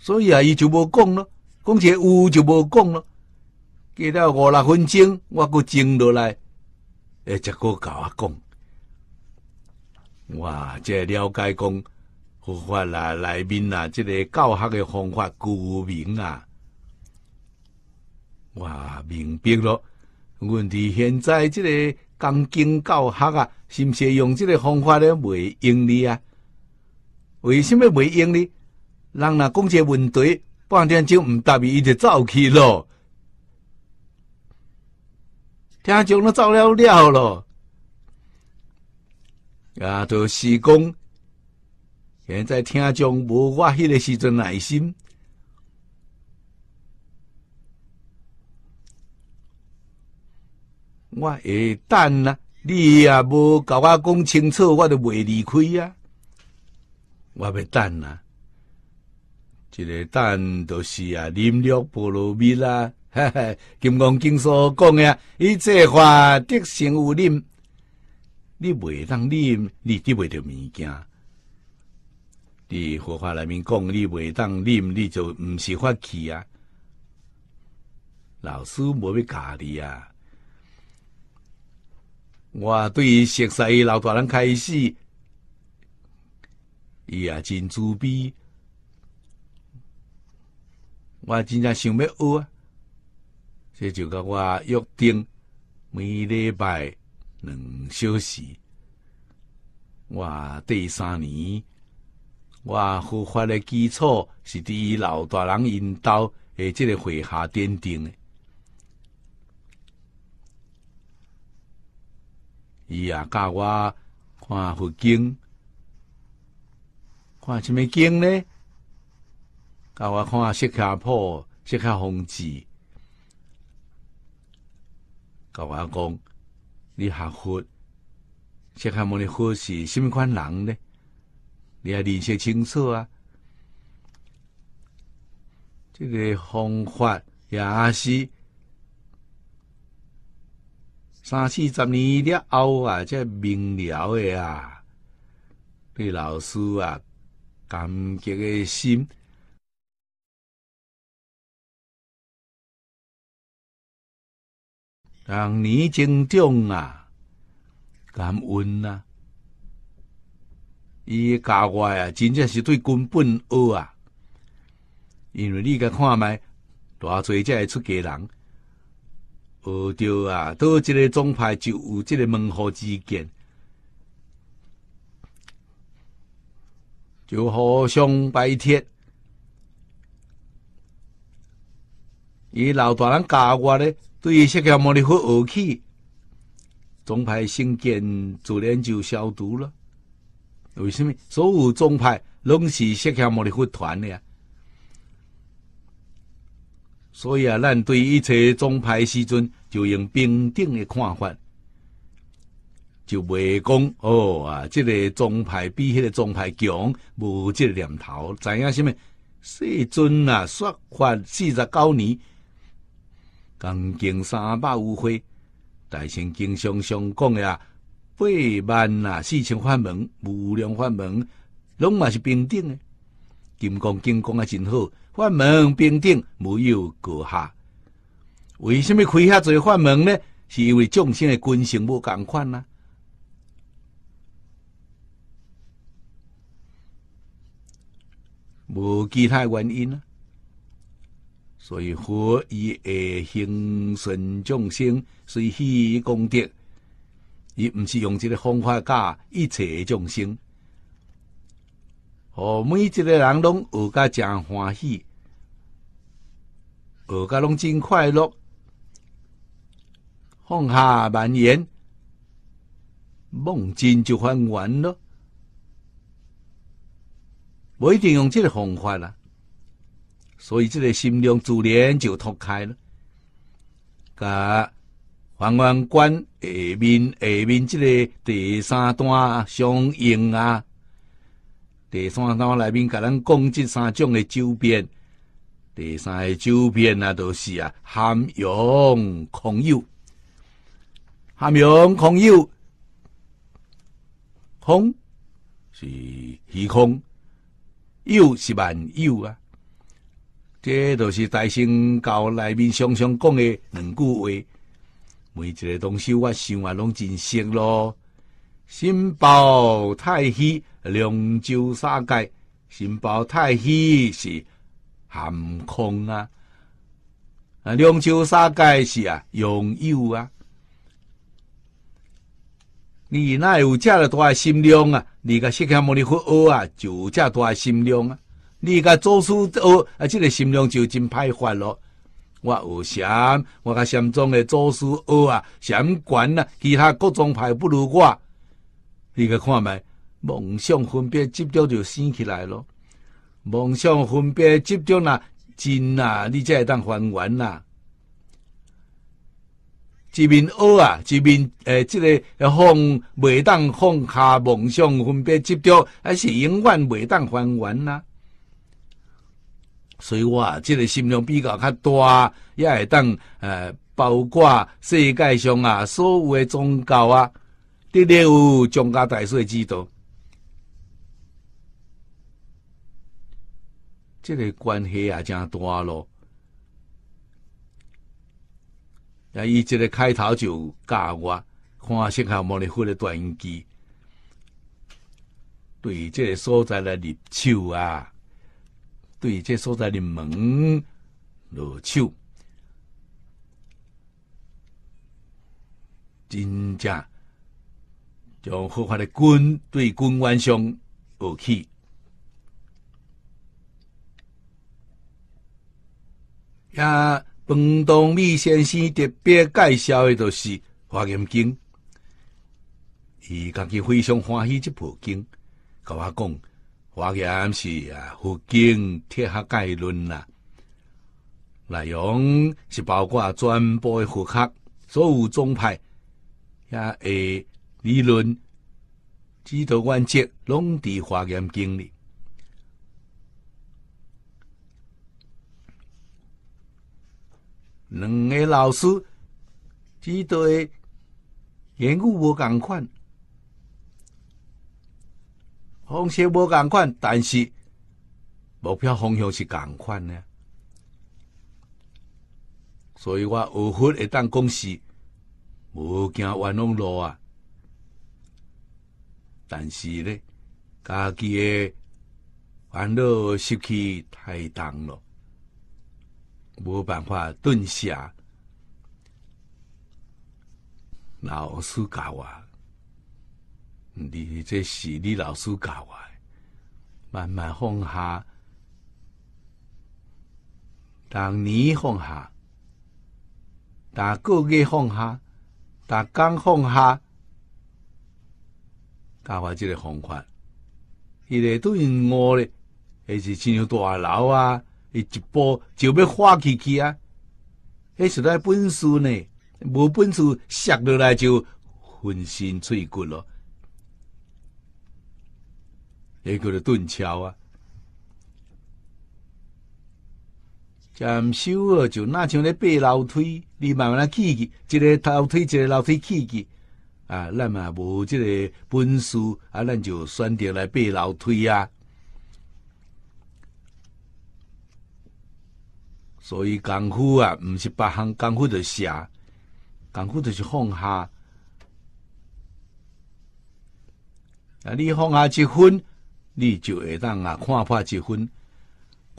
所以啊，伊就无讲咯，讲者有就无讲咯。记得五六分钟，我佢静落来，诶，才个甲我讲。哇，这了解讲，佛法啦，内面啊，即个教学的方法古明啊。我明白咯。阮伫现在即个钢筋教学啊，是毋是用即个方法咧袂用呢啊？为什么袂用呢？人若讲个问题，半点钟毋答伊，伊就走去咯。听众都走了了咯，也就是讲，现在听众无我迄个时阵耐心。我会等啊，你也无甲我讲清楚，我就袂离开啊。我要等啊。一个蛋著是啊，林绿菠萝蜜啦，哈哈！金刚经所讲呀，伊这话得胜有啉，你袂当啉，你得袂着物件。你佛法内面讲，你袂当啉，你就毋是法器啊！老师无要教你啊。我对熟悉衰老大人开始，伊啊真自卑。我真正想要学啊，这就跟我约定，每礼拜两小时。我第三年，我佛法的基础是伫于老大人引导的这个会下奠定的。伊也教我看佛经，看什么经呢？啊，我看下，识卡坡，识下控子，教我讲，你下血，识下么？你好是什款人呢？你要认识清楚啊？这个方法也是三四十年了，后啊，才明了的啊。对老师啊，感激的心。人年增长啊，感恩啊，伊教我啊，真正是对根本学啊。因为你甲看麦，偌侪只会出家人，学着啊，倒一个宗派就有即个门户之见，就互相拜斥。伊老大人教我咧。对于释迦牟尼佛而去，宗派兴建自然就消毒了。为什么？所有宗派拢是释迦牟尼佛团的啊。所以啊，咱对一切宗派时阵就用平等的看法，就袂讲哦啊，这个宗派比迄个宗派强，无即个念头。知影什么？世尊啊，说法四十九年。刚经三百五花，大成经上上讲呀，八万啊，四千法门，无量法门，拢嘛是平等的。金刚经讲啊真好，法门平等，没有高下。为什么开遐侪法门呢？是因为众生的根性不同款啊。无其他原因啊。所以，佛伊诶，行顺众生，随喜功德，伊毋是用即个方法教一切众生，哦，每一个人拢学甲诚欢喜，学甲拢真快乐，放下万言，梦境就还完咯，无一定用即个方法啦。所以这个心量自然就脱开了，甲还原观下面下面这个第三段相应啊，第三段内面甲咱讲这三种的周边，第三个周边啊都是啊含阳空有、含阳空有，空是虚空，又是万有啊。这都是大圣教内面常常讲的两句话。每一个东西，我想啊，拢真熟咯。心包太虚，龙舟三界。心包太虚是含空啊，啊，舟三界是啊，拥有啊。你哪有这大心量啊？你个世迦牟尼佛啊，就这大心量啊！你甲祖师学，啊，即个心量就真歹发咯。我学啥？我甲心中诶祖师学啊，物管啊，其他各种牌不如我。你甲看麦，梦想分别执着就生起来咯。梦想分别执着呐，真呐，你才会当还原呐。一面学啊，一面诶，即个放袂当放下，梦想分别执着，还是永远袂当还原呐？所以我即这个心量比较较大，也会当呃，包括世界上啊，所有诶宗教啊，都有宗教大帅指导，这个关系啊，真大咯。啊，伊即个开头就教我看先看莫尼霍的短语机，对这所在咧入手啊。对这所在的门下手，真正将合法的军对军官上恶起。呀，彭东美先生特别介绍的，就是《华严经》，伊家己非常欢喜这部经，甲我讲。华严寺啊，佛经天下概论啊，内容是包括全部的佛学，所有宗派也诶理论、制度、原则，拢伫华严经里。两个老师，几多诶缘故无共款？方式无共款，但是目标方向是共款呢。所以我有分一当公司，无惊弯路路啊。但是呢，家己的弯路湿气太重了，无办法顿下。老师教我。你这是你老师教我的，慢慢放下，当年放下，但个月放下，但刚放下，教我这个方法。一个都用我嘞，还是亲像大楼啊，啊？一直播就要花起去啊！那是在本事呢？无本事，摔落来就浑身碎骨了。迄个的钝桥啊，进修啊，就那像咧爬楼梯，你慢慢仔起去，一个楼梯一个楼梯起去啊，咱嘛无这个本事啊，咱就选择来爬楼梯啊。所以功夫啊，毋是别行功夫着下，功夫着是放下。啊，你放下一分。你就会当啊，看破一分，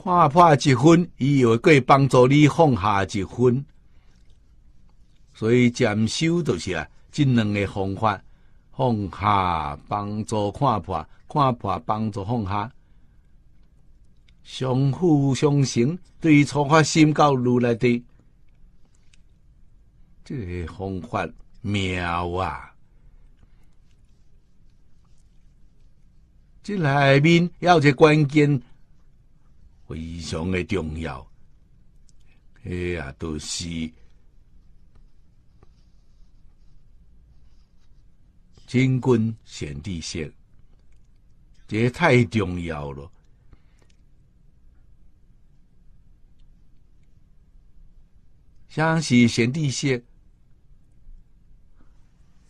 看破一分，伊又会帮助你放下一分。所以禅修就是啊，即两个方法放下帮助看破，看破帮助放下，相辅相成，对初发心到如来的这个方法妙啊！这里面，有些关键，非常的重要。哎呀，都是金棍贤地线，这也太重要了。像是贤地线，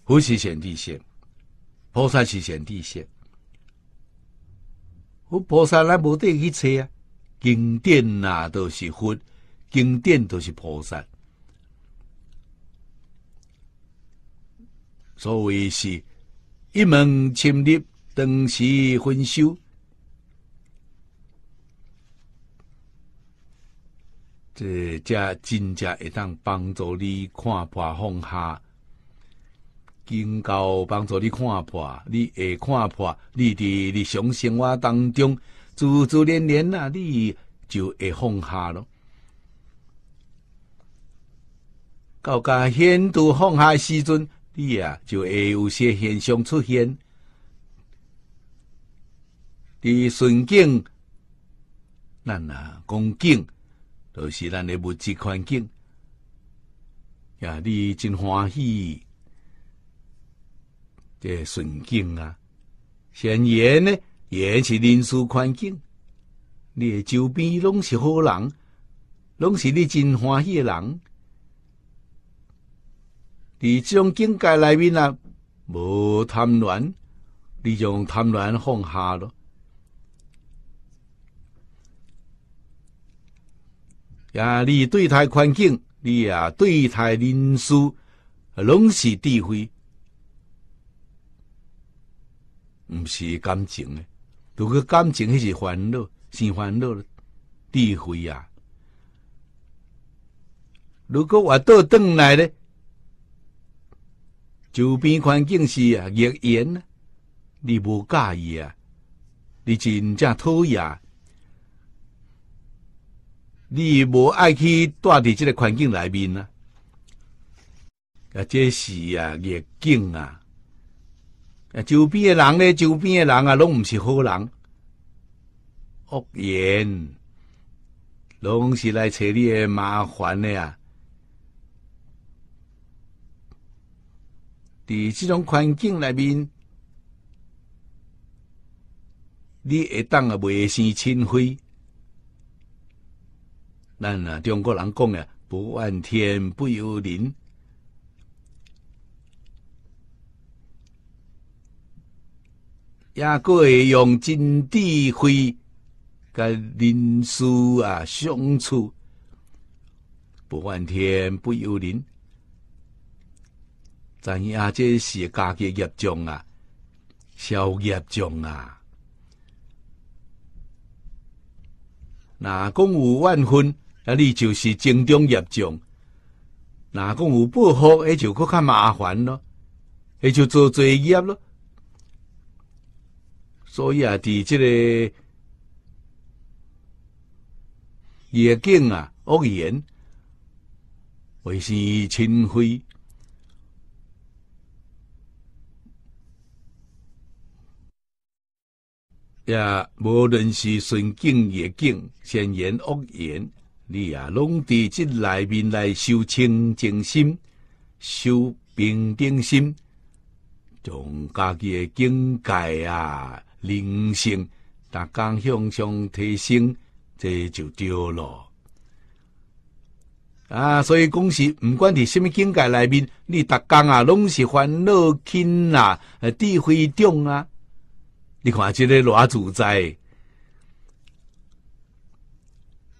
佛是贤地线，菩萨是贤地线。我菩萨，咱无得去找啊！经典啊都是佛，经典都是菩萨。所谓是一门深入，当时分修，这家真正会当帮助你看破放下。宗够帮助你看破，你会看破，你伫日常生活当中，自自然然啊，你就会放下咯。到甲现度放下时阵，你啊就会有些现象出现。伫顺境，咱啊恭敬，都是咱诶物质环境。呀，你真欢喜。这顺境啊，显然呢，也是人事环境。你周边拢是好人，拢是你真欢喜的人。你这种境界内面啊，无贪婪，你用贪婪放下咯。也你对待环境，你也对待人事，拢是智慧。毋是感情诶。如果感情迄是烦恼，是烦恼；智慧啊，如果我倒转来咧，周边环境是啊，越严啊，你无介意啊，你真正讨厌，你无爱去住伫即个环境内面啊。啊，这是啊，逆境啊。周边嘅人咧，周边嘅人啊，拢毋是好人，恶言，拢是来找你嘅麻烦嘅啊。伫即种环境内面，你会当啊，未生清灰，咱啊中国人讲嘅，不怨天不由人。也过会用真智慧甲人事啊相处，不怨天不由人。知影这是己诶业障啊，小业障啊。若讲有万分，那你就是精长业障；若讲有报复，那就搁较麻烦咯，那就做作业咯。所以啊，伫即个夜景啊、恶言为是清灰也，无论是顺境、夜景，先言、恶言，你啊，拢伫即内面来修清净心、修平定心，从家己诶境界啊。灵性，逐纲向上提升，这就对咯。啊，所以讲是毋管伫什么境界内面，你逐纲啊，拢是欢乐天啊，智慧重啊。你看，即个偌自在。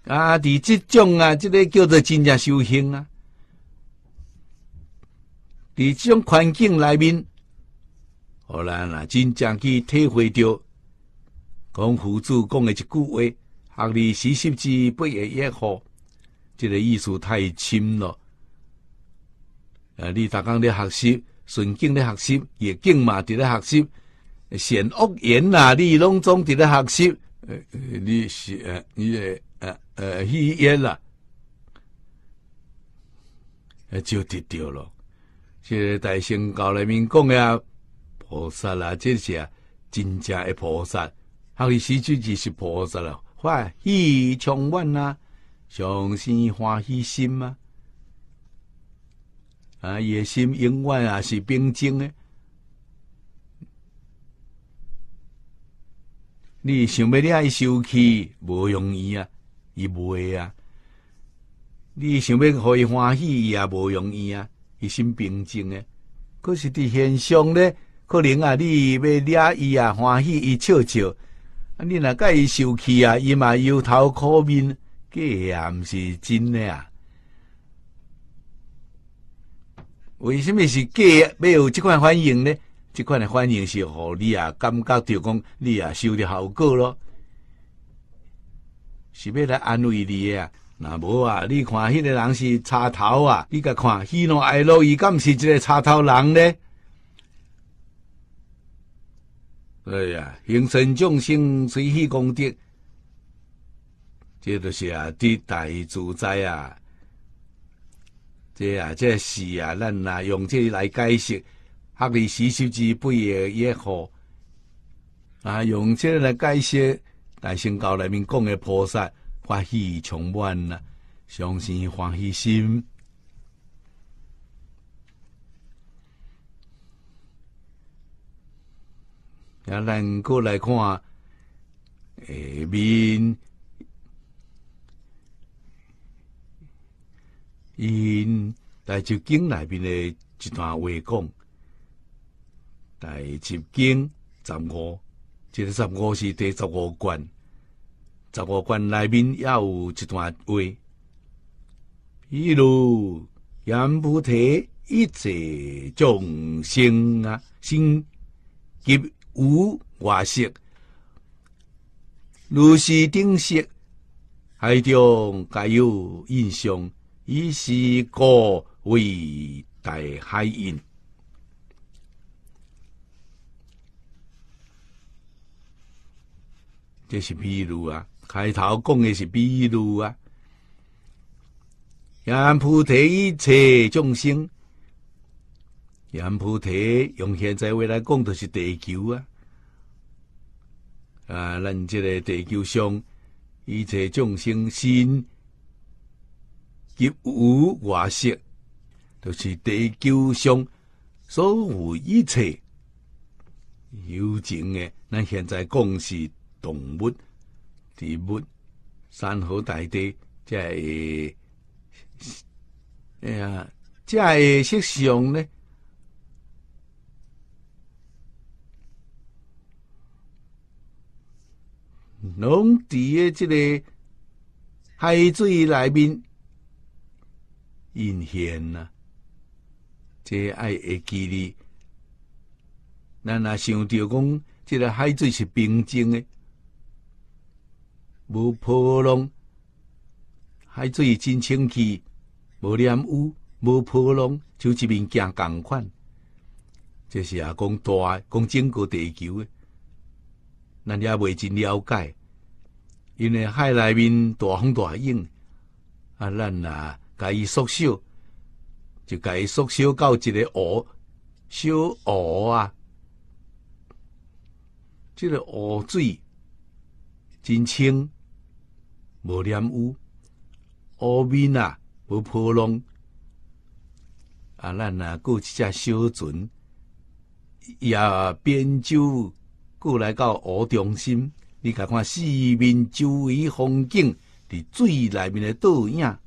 啊，伫即种啊，即个叫做真正修行啊。伫即种环境内面。好啦啦，真正去体会着，讲佛祖讲诶一句话：，学你理习之，不也也好，即个意思太深咯。呃，你逐工咧学习，纯经咧学习，也经嘛伫咧学习，善恶言啊，你拢总伫咧学习，呃，你是呃，你诶，呃呃，气烟啦，就跌着咯。即个大圣教里面讲啊。菩萨啦，这些真正诶菩萨，后裔师尊就是菩萨了，欢喜充满啊，相信欢喜心啊。啊，野心永远啊是平静诶。你想要你爱生气，无容易啊，伊袂啊。你想要互伊欢喜，伊也无容易啊，伊心平静诶。可是伫现象咧。可能啊，你要惹伊啊，欢喜伊笑笑；啊，你若甲伊生气啊，伊嘛摇头苦面，计也毋是真诶啊。为什么是假？要有即款反应呢？即款的反应是互你啊，感觉着讲，你啊，受着效果咯，是要来安慰你啊？若无啊，你看迄个人是插头啊，你甲看喜怒哀乐，伊敢毋是一个插头人呢？哎呀，行善众生随喜功德，这都是啊，得大自在啊！这啊，这是啊，咱啊用这来解释，学弥时修之不也也好啊，用这来解释大乘教里面讲的菩萨欢喜充满啊，相信欢喜心。也咱过来看，诶，面因大十经》内面的一段话讲，大十经》十五，即十五是第十五卷，十五卷内面也有一段话，比如“阎浮提一切众生啊，心无外色，如是定色，海中皆有印象，以是故为大海印。这是譬如啊，开头讲的是譬如啊。然菩提一切众生。阎菩提用现在话来讲，就是地球啊！啊，咱这个地球上一切众生心及无外色，就是地球上所有一切有情的。咱现在讲是动物、植物、山河大地，即系哎呀，即系色相呢？拢伫咧，即个海水内面隐现啊。即爱会记哩。咱若想着讲，即个海水是平静的，无波浪，海水真清气，无黏污，无波浪，就一面镜共款。这是啊，讲大，讲整个地球诶。咱也未真了解，因为海内面大风大浪，啊，咱啊，甲伊缩小，就甲伊缩小到一个湖，小湖啊，即个湖水真清，无染污，湖面啊无波浪，啊，咱啊，过一只小船也扁舟。过来到湖中心，你甲看四面周围风景，伫水内面的倒影，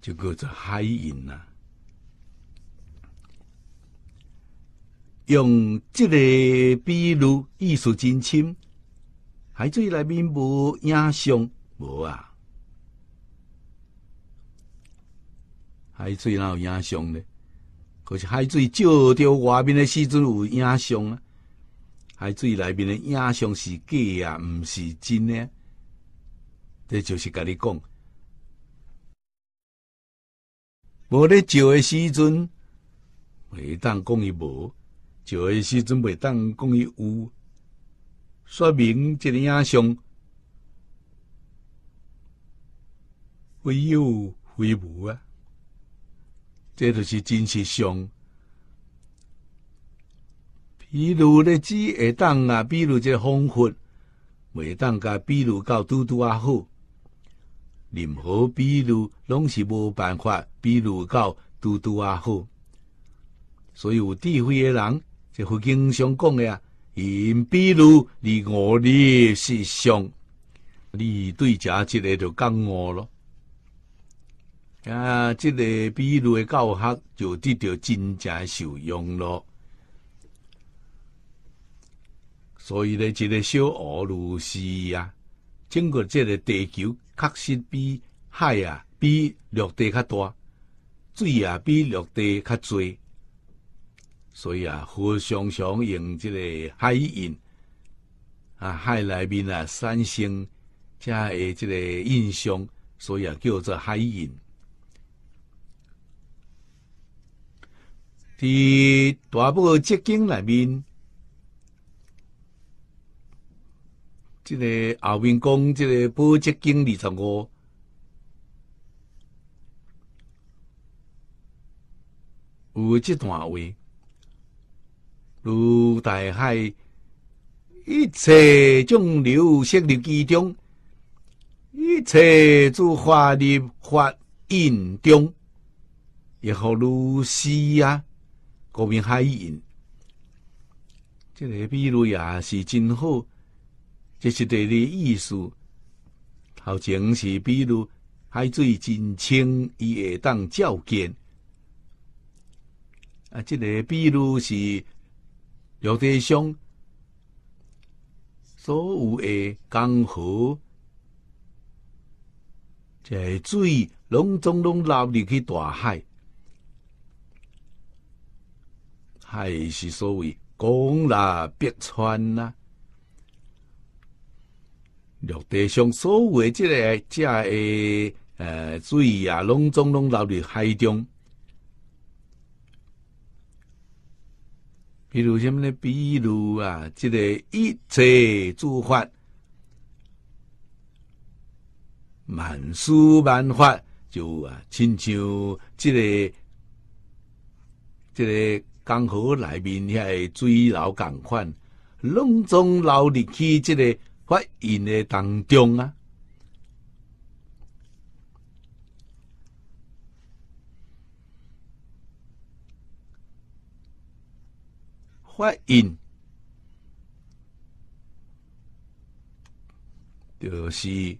就叫做海影啊。用即个，比如艺术真深。海水内面无影像无啊，海水哪有影像呢？可是海水照着外面的时阵有影像啊。海水内面的影像是假啊，毋是真嘞。这就是甲你讲，无咧照的时阵，袂当讲伊无；照的时阵，袂当讲伊有，说明即个影像非有非无啊。这就是真实相。比如咧只会当啊，比如只方法袂当甲，比如到拄拄啊好，任何比如拢是无办法，比如到拄拄啊好。所以有智慧诶人，就会经常讲诶啊。因比如你我你是上，你对遮即个就跟我咯。啊，即个比如教学就得到真正受用咯。所以咧，一个小俄如是啊。整个这个地球确实比海啊，比陆地较大，水啊比陆地较水。所以啊，好常常用这个海印啊，海内面啊产生这个印象，所以啊叫做海印。伫大部分结晶面。这个后面讲这个波迹经二十五，有即段位如大海，一切众流摄入其中，一切诸法入法印中，亦复如是啊，故名海印，这个比如呀，是真好。这是二个意思。头前是，比如海水真清，伊会当照见。啊，这个比如是陆地上所有的江河，个、水拢总拢流入去大海，海是所谓“广纳百川呐。陆地上所有的即个假的，呃，水啊，拢总拢流入海中。比如什么呢？比如啊，即个一切诸法，万事万法，就啊，亲像即个，即个江河内面遐水流共款，拢总流入去即个。发音的当中啊，发音就是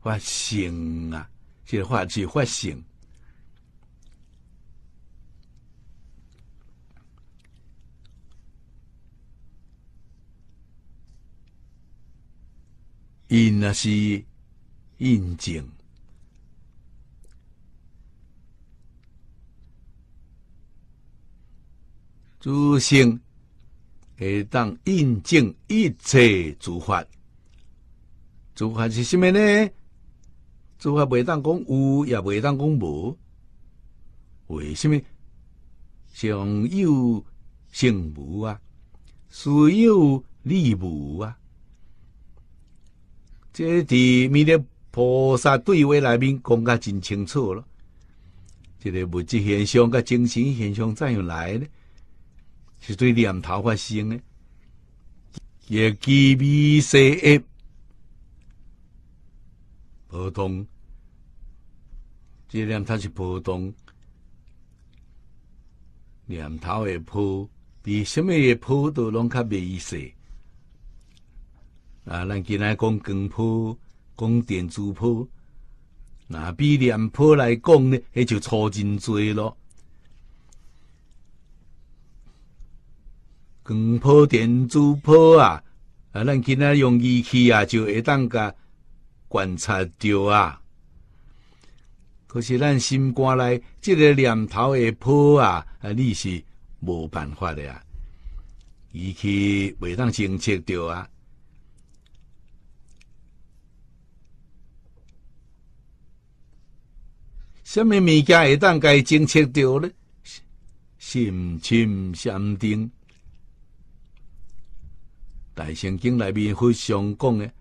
发声啊，即、这话是发声。因那是印证，诸圣会当印证一切诸法。诸法是甚么呢？诸法未当讲有，也未当讲无。为什么？想有圣无啊，需有立无啊。这伫弥勒菩萨对话内面讲得真清楚了。这个物质现象甲精神现象怎样来呢？是对念头发生的。也 G B C A 普通，这念头是普通，念头的普比什么的波都拢较有意思。啊，咱今仔讲光波、讲电磁波，那比廉波来讲呢，迄就粗真多咯。光波、电磁波啊，啊，咱今仔用仪器啊，就会当甲观察到啊。可是咱心肝内即个念头的波啊，啊，你是无办法的啊，仪器未当检测到啊。什么物件会当该正确着呢？心清心定，大圣经内面非常讲诶，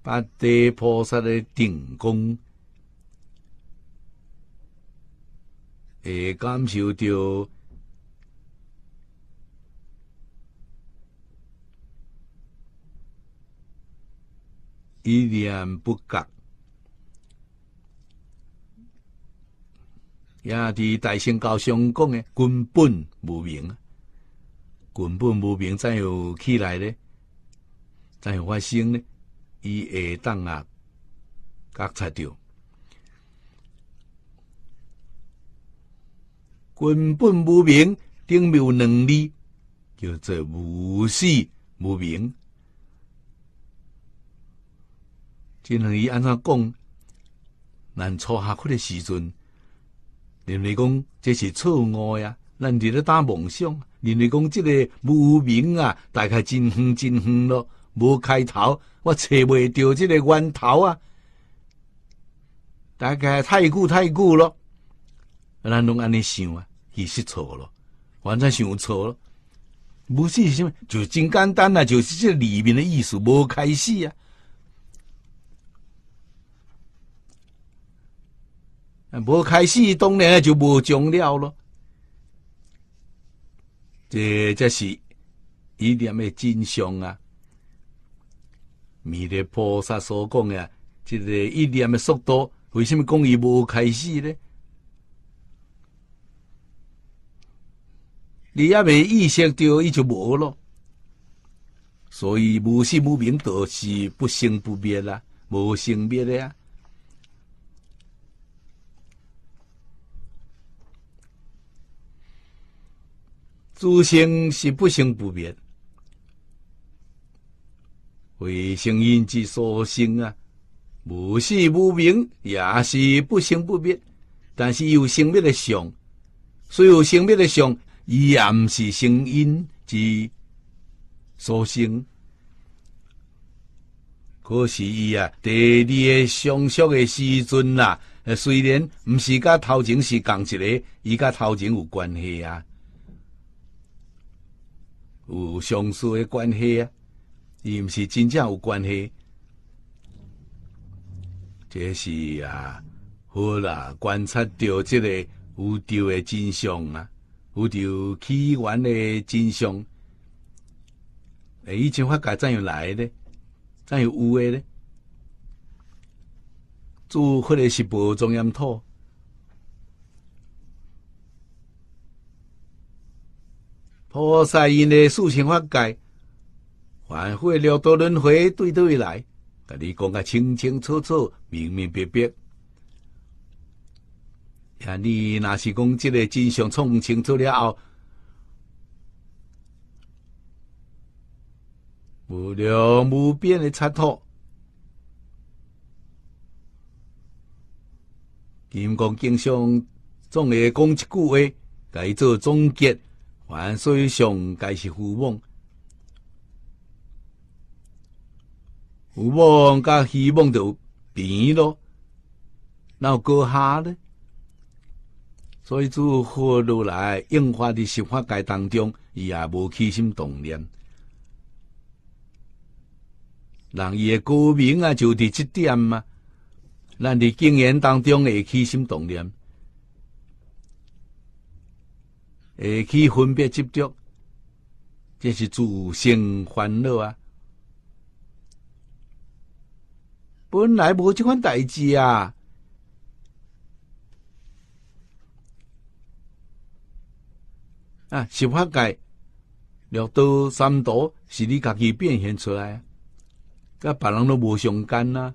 八地菩萨的定功，诶，感受着一念不觉。也伫大兴高上讲嘅根本无名，根本无名怎样起来咧？怎样发生咧？伊下当啊，觉察到根本无名顶面有能力，叫做无始无名。即两伊安怎讲？咱初下课的时阵。连你讲这是错爱啊，咱伫咧打梦想。连你讲即个无名啊，大概真远真远咯，无开头，我找袂着即个源头啊，大概太久太久咯。咱拢安尼想啊，其实错咯，完全想错咯，无是咩，就真简单啊，就是即个面的意思无开始啊。无开始，当然就无终了咯。这真是，一点的真相啊！弥勒菩萨所讲的这个一念的速度，为什么讲伊无开始呢？你一未意识到，伊就无咯。所以，无心无明，就是不生不灭啦，无生灭的呀。诸生是不生不灭，为声音之所生啊。无始无明也是不生不灭，但是有生命的相，虽有生命的相，伊也毋是声音之所生。可是伊啊，第二个相续的时阵啦，虽然毋是甲头前是共一个，伊甲头前有关系啊。有相似的关系啊，伊毋是真正有关系，这是啊，好啦，观察到即个宇宙的真相啊，宇宙起源的真相，诶，以前发改怎样来呢？怎样有诶呢？做迄个是无中央土。何塞因的四生法界，反复六道轮回，对对来，甲你讲个清清楚楚、明明白白。呀，你若是讲即个真相，创唔清楚了后，无量无边的差错。金刚经上总会讲一句话，伊做总结。凡所以上皆是虎梦；虎梦甲希望就平了，那高下呢？所以，自佛如来应化的十法界当中，伊也无起心动念。人伊诶高明啊，就伫即点嘛。咱伫经验当中，会起心动念。诶，去分别执着，这是自性烦恼啊！本来无这款代志啊！啊，十法界六道三途是你家己变现出来，甲别人都无相干啊。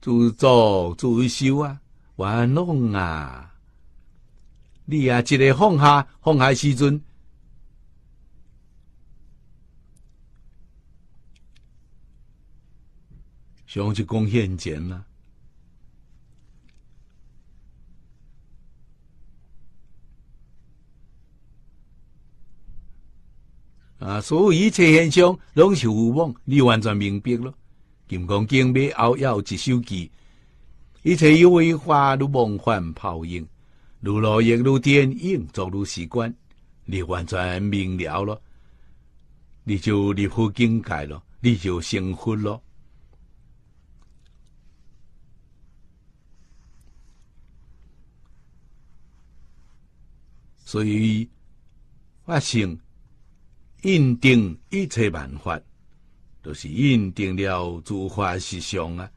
自造自修啊，玩弄啊！你啊，一个放下放下时阵，想一讲现前啦。啊，所有一切现象拢是有妄，你完全明白咯。金刚经尾后要一首偈，一切有为法，如梦幻泡影。愈落逸愈适应，作愈习惯，你完全明了了，你就入乎境界了，你就成佛了。所以，发生印定一切办法，都是印定了诸法实相啊。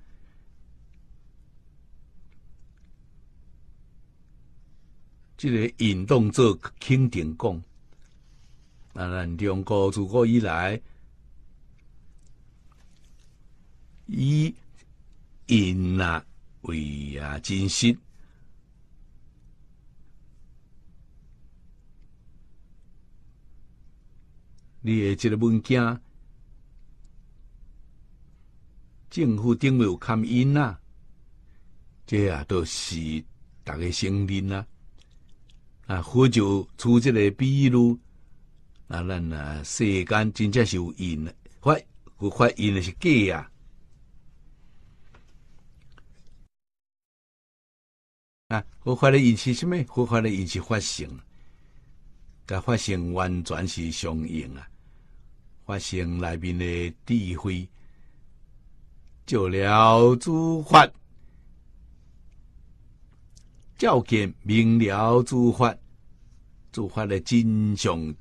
即个运动做肯定讲，啊！咱中国自古以来以引啊为啊真实。你即个物件，政府顶有看因啊？这啊都是逐个承认啊。佛就出即个，比喻，啊，咱啊世间真正是有因的，发发因的是假啊。啊，佛法的因是什么？佛法的因是发性，甲发性完全是相应啊。发性内面的智慧，照了诸法，照见明了诸法。就发了真熊，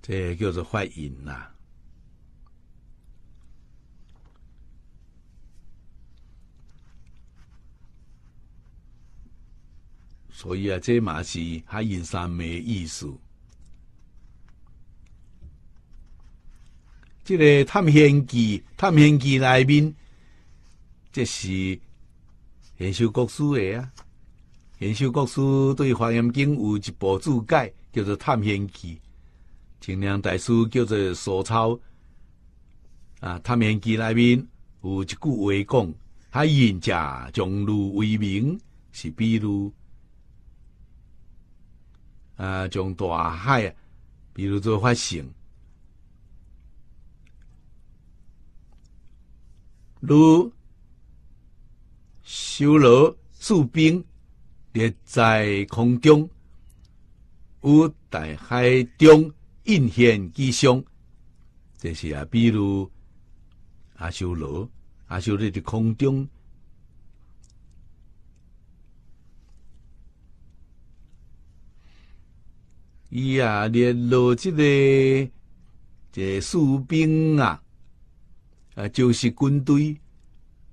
这叫做发银呐。所以啊，这马戏还也算没意思。这个探险记、探险记里面，这是很修故事的啊。研修国师对《华严经》有一部注解，叫做《探险记》。清凉大师叫做苏超啊，《探险记》内面有一句话讲：“他人者，终如为名，是比如啊，从大海，比如做发性，如修罗、士兵。”列在空中，有大海中隐现吉祥。这是啊，比如阿修罗、阿修罗的空中，伊啊列落即个这士兵啊，啊就是军队，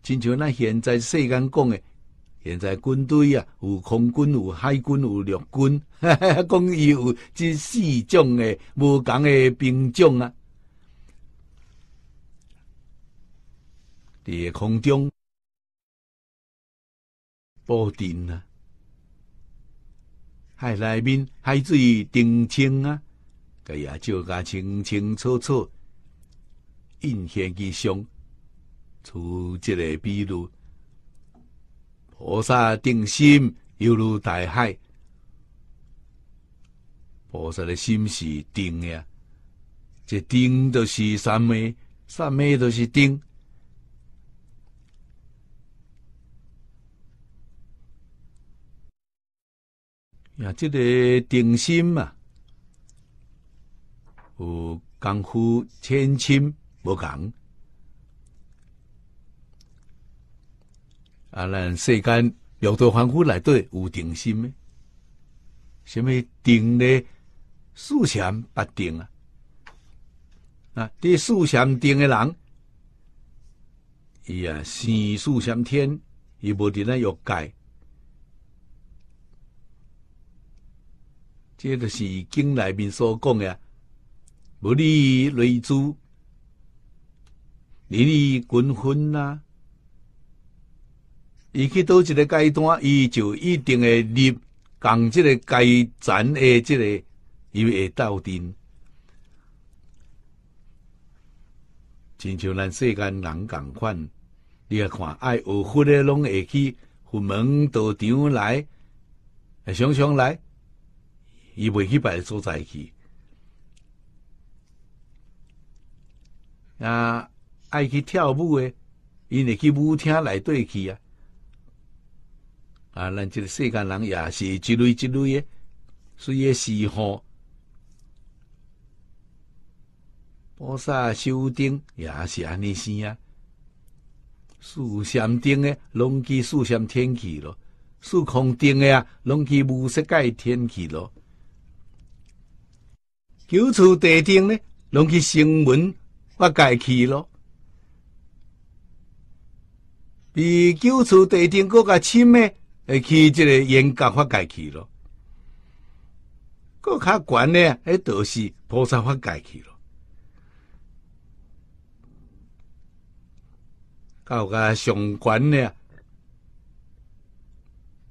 亲像那现在世间讲的。现在军队啊，有空军，有海军，有陆军，讲伊有这四种诶，无同诶兵种啊。伫空中，布阵啊，海内面海水澄清啊，哎呀，照甲清清楚楚，印象极强。举即个比如。菩萨定心犹如大海，菩萨的心是定呀，这定就是三昧，三昧就是定。呀，这个定心啊，有功夫千千无讲。啊！咱世间欲道凡夫内底有定心的，什么定咧？四禅八定啊！啊，伫四禅定诶人，伊啊生四禅天，伊无伫那欲界。这个是经内面所讲诶，无离雷珠，离离军婚啊。伊去倒一个阶段，伊就一定会入共即个阶层的即个伊会斗阵。真像咱世间人共款。你啊看，爱学舞的拢会去，从门道场来，常常来，伊袂去别诶所在去啊，爱去跳舞的，因会去舞厅内底去啊。啊！咱即个世间人也是一类一类诶。所以是候菩萨修定也是安尼生啊。竖禅定诶，拢去竖禅天气咯；竖空定诶啊，拢去无色界天气咯。九处地定呢，拢去声闻法界气咯。比九处地定更较深诶。会去即个严格法界去咯。个较悬呢？迄著是菩萨法界去咯。到个上悬的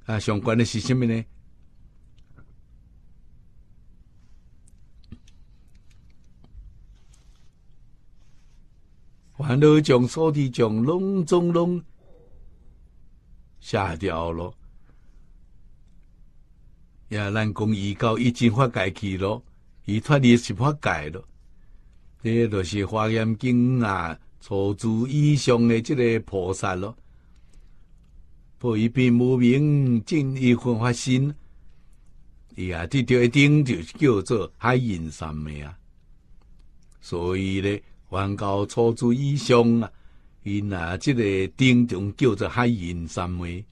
啊，上悬的是什么呢？烦恼将所地将拢中拢下掉了。也咱讲，伊到已经发界去咯，伊脱离是法界咯。这个著是花严经啊，初祖以上的即个菩萨咯，破一遍无明，证一分法心。哎呀，这一灯就叫做海云三昧啊。所以咧，梵到初祖以上啊，因啊，即个灯就叫做海云三昧。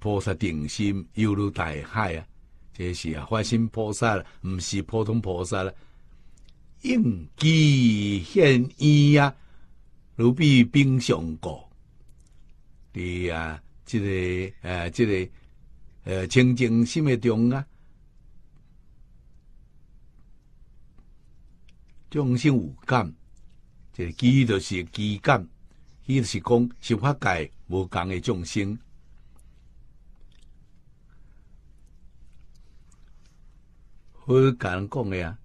菩萨定心犹如大海啊！这是啊，发身菩萨，毋是普通菩萨了。应机现意啊，如比冰上过。对啊，这个呃，这个呃，清净心的中啊，众生无感，这机就是机感，伊是讲是法界无感的众生。我敢讲的啊，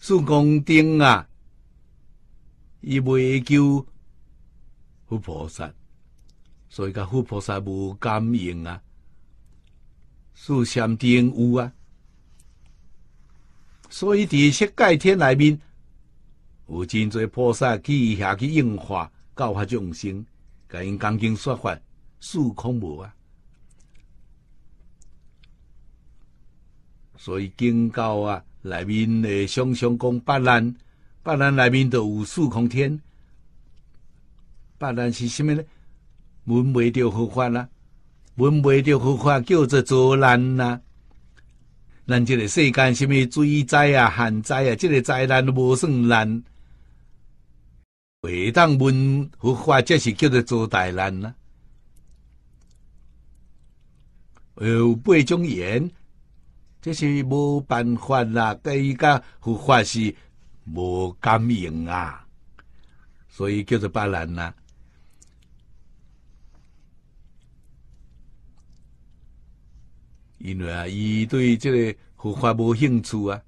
虚公丁啊，伊未叫富菩萨，所以讲富菩萨无感应啊。虚空顶有啊，所以伫色界天内面，有真侪菩萨去遐去应化教化众生，甲因讲经说法，虚空无啊。所以警教啊，内面的常常讲八难，八难内面都有四空天。八难是什么呢？闻未着佛法啦，闻未着佛法叫做作难啊。咱这个世间什么水灾啊、旱灾啊，这个灾难都无算难。会当闻佛法，这是叫做做大难啊。有八种言。这是无办法啦！对伊个佛法是无感应啊，所以叫做巴人啦。因为啊，伊对这个佛法无兴趣啊，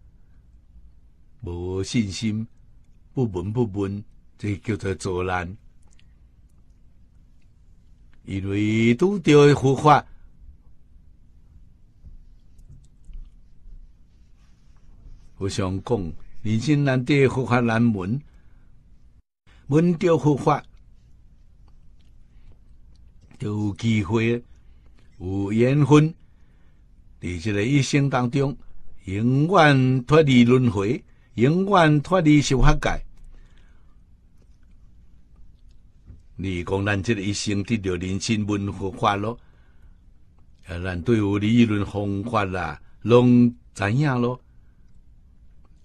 无信心，不闻不问，这叫做左难。因为都对佛法。互相讲，人生难得佛法难闻，闻到佛法就有机会，有缘分。在这一生当中，永远脱离轮回，永远脱离受法界。你讲咱这一生得到人生佛法咯，啊，咱对有理论方法啦，拢知影咯？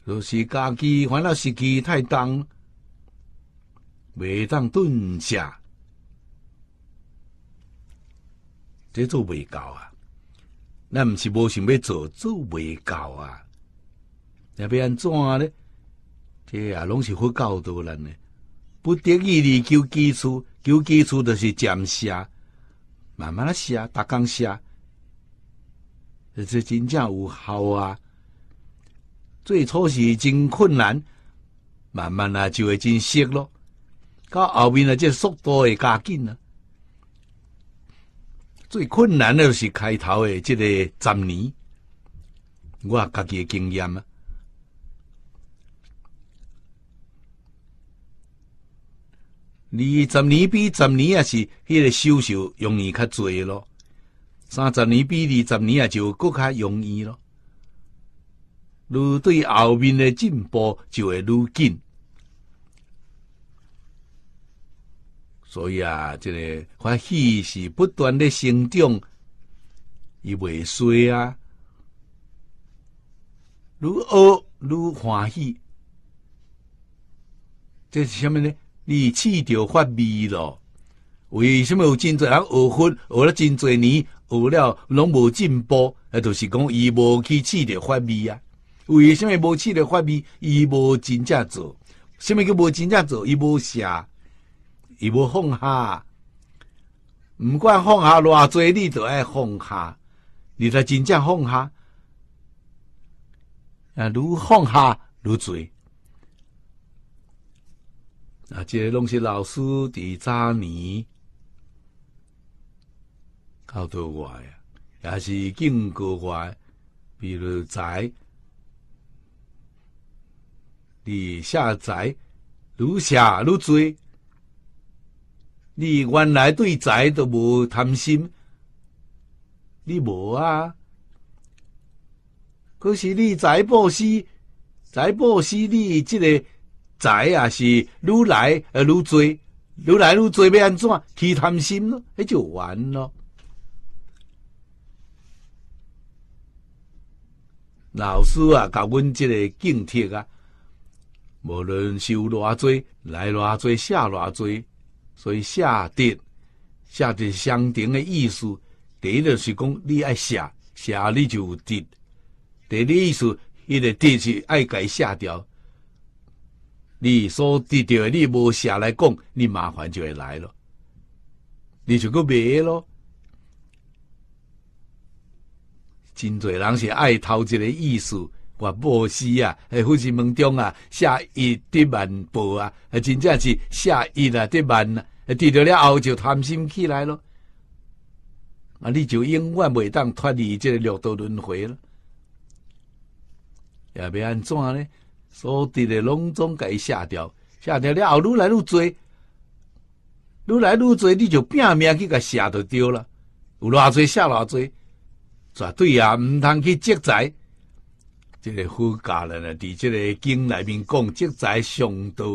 若是家己烦恼时机太重，未当顿下，这做未到啊！那毋是无想欲做，做未到啊！那要安怎呢？这也拢是好教导难呢，不得已，的求基础，求基础就是暂下，慢慢啊下，逐工下，这真正有效啊！最初是真困难，慢慢啊就会真熟咯。到后面啊，即速度会加紧啊。最困难的是开头的即个十年，我家己的经验啊。二十年比十年啊是迄个收售容易较济咯，三十年比二十年啊就更较容易咯。你对后面的进步就会愈紧，所以啊，这个欢喜是不断的成长，伊未衰啊。愈恶愈欢喜，这是什么呢？你气着发味咯。为什么有真侪人学佛学了真侪年，学了拢无进步，那就是讲伊无去气着发味啊。为什么无试的发明？伊无真正做，什么叫无真正做？伊无写，伊无放下。毋管放下偌济，你都爱放下。你才真正放下。啊，如放下如罪。啊，这拢是老师伫早年教导我呀，也是劲过我，比如在。你下载愈下愈多，你原来对财都无贪心，你无啊？可是你财布施，财布施，你即个财啊是愈来呃愈多，愈来愈多，要安怎？起贪心咯？迄就完咯。老师啊，甲阮即个警惕啊！无论收偌济，来偌济，下偌济，所以下跌，下跌相等的意思。第一就是讲你爱下下你就跌，第二意思，迄个地是爱改下掉。你所跌掉你无下来讲，你麻烦就会来了，你就去赔咯。真侪人是爱偷一个意思。啊，无是啊，诶，好似门中啊，下一得万步啊，啊真正是下一啊得万啊，得到了后就贪心起来咯。啊你就永远袂当脱离这个六道轮回咯。也袂安怎呢？所伫的拢总甲伊下掉，下掉了后愈来愈多，愈来愈多，你就拼命去甲下得丢了，有偌多下，偌多，绝对啊，毋通去积财。即个富家人啊，伫即个经内面讲，即在上道，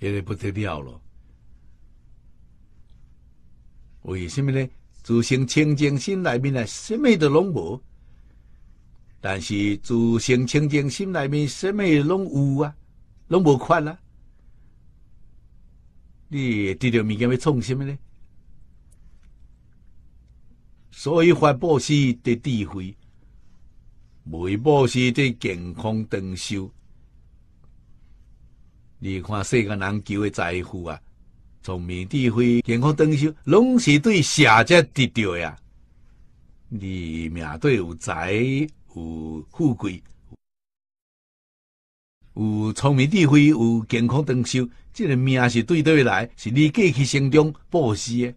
迄个不得了咯。为什么呢？自性清净心内面啊，什么都拢无。但是自性清净心内面，什么拢有啊，拢无款啊。你得到物件要创什么呢？所以发布是得智慧。步是对健康长寿。你看世间人求的财富啊，聪明智、慧健康、长寿，拢是对下家得着呀。你命对有财、有富贵、有聪明、智慧、有健康、增收，这个命是对对来，是你过去心中布施的。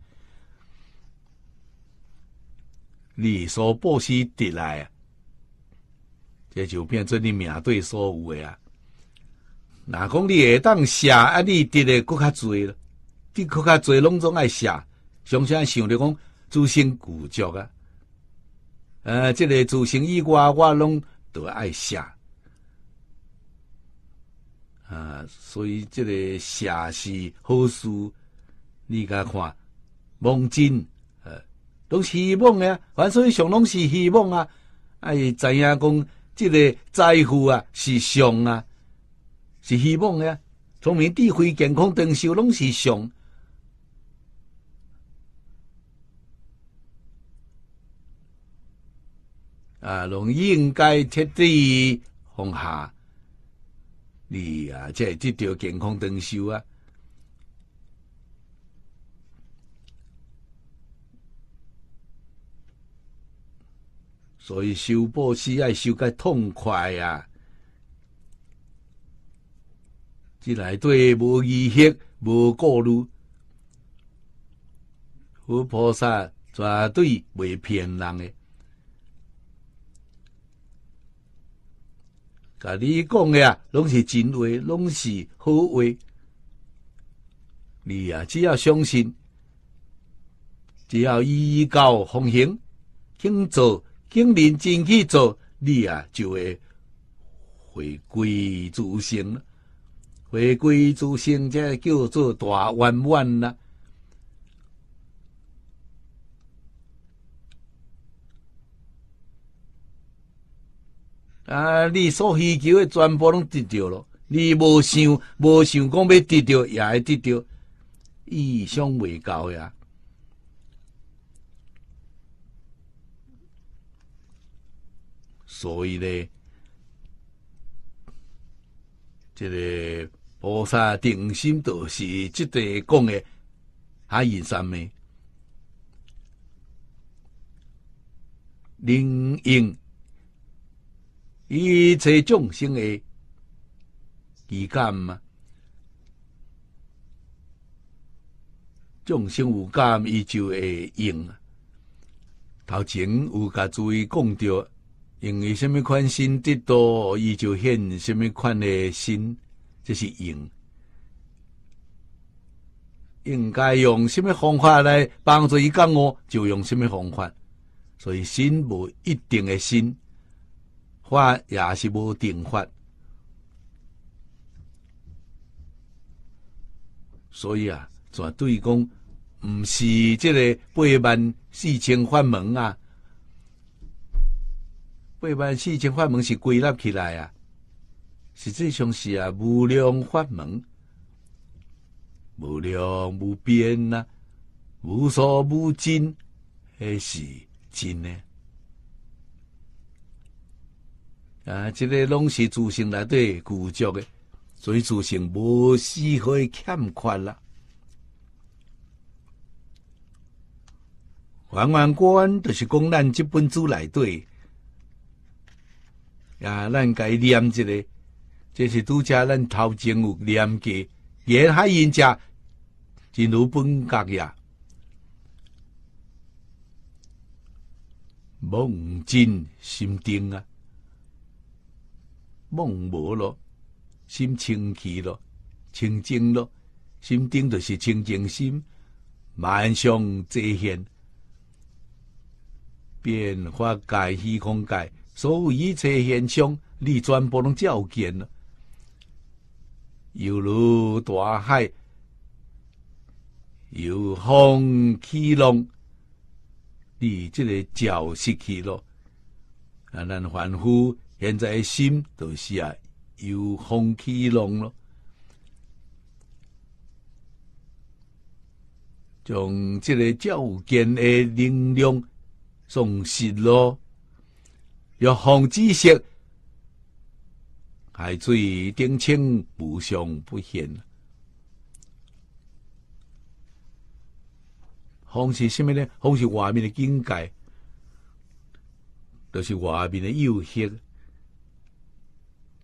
你说布施得来啊？这就变做你命对所有诶啊！若讲你会当写啊？你得诶搁较侪咯，直搁较侪拢总爱写。常常想着讲自身古族啊，呃，即个自身以外，我拢都爱写啊。所以即个写是好事，你甲看梦境，呃，拢希望啊，反所以上拢是希望啊，爱知影讲。即个财富啊，是上啊，是希望呀。聪明、智慧、健康、长寿，拢是上啊。拢应该彻底放下，你啊，即系这条健康长寿啊。所以修布施要修个痛快啊。即内底无利息、无顾虑，佛菩萨绝对袂骗人诶！甲你讲诶啊，拢是真话，拢是好话。你啊，只要相信，只要依教奉行，肯做。经认真去做，你啊就会回归初心。回归初心，这叫做大圆满呐。啊，你所需求的全部拢得到了。你无想，无想讲要得到，也会得到，意想未到呀。所以呢，这个菩萨定心道是即个讲的，还引三昧灵应，依在众生的意感嘛？众生有感，伊就会应。头前有甲诸位讲着。用什么款心得多，伊就现什么款的心，这是用。应该用什么方法来帮助伊觉悟，就用什么方法。所以心无一定的心，法也是无定法。所以啊，绝对讲，毋是即个八万四千法门啊。八万四千法门是归纳起来啊，实质上是啊，无量法门，无量无边呐，无所不尽，迄是真呢。啊，这个拢是自性内底固着的，所以自性无丝毫欠款啦。还还观就是讲咱即本书内底。啊！咱该念一个，这是拄则咱头前有念过，沿海人吃，是两本格呀。梦尽心定啊，梦无咯，心清气咯，清净咯，心定就是清净心，万象再现，变化改虚空改。所有一切现象，你全部拢照见了。犹如大海，有风起浪，你即个照失去咯。啊，咱凡夫现在心都是啊，有风起浪咯。将这个照见的能量，丧失咯。若放知识，海水澄清，无上不现。放是什咪呢？放是外面的境界，都是外面的诱惑。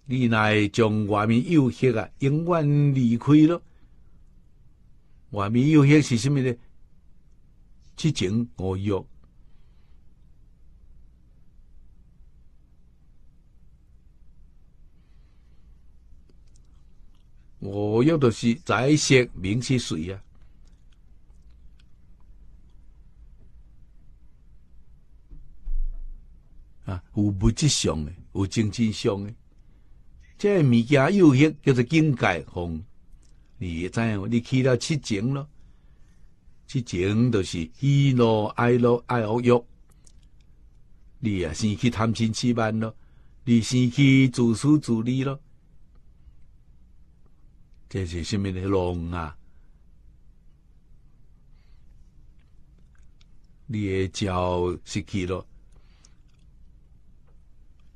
你乃将外面诱惑啊，永远离开了。外面诱惑是什咪呢？七情五欲。我要的是财色名气水啊。啊，有物质上的，有精神上的。这物件有一叫做境界，红。你知影，你去了七情咯？七情就是喜怒哀乐爱恶欲。你啊，先去贪嗔痴慢咯，你先去自私自利咯。这是什么的龙啊？你的招是去咯。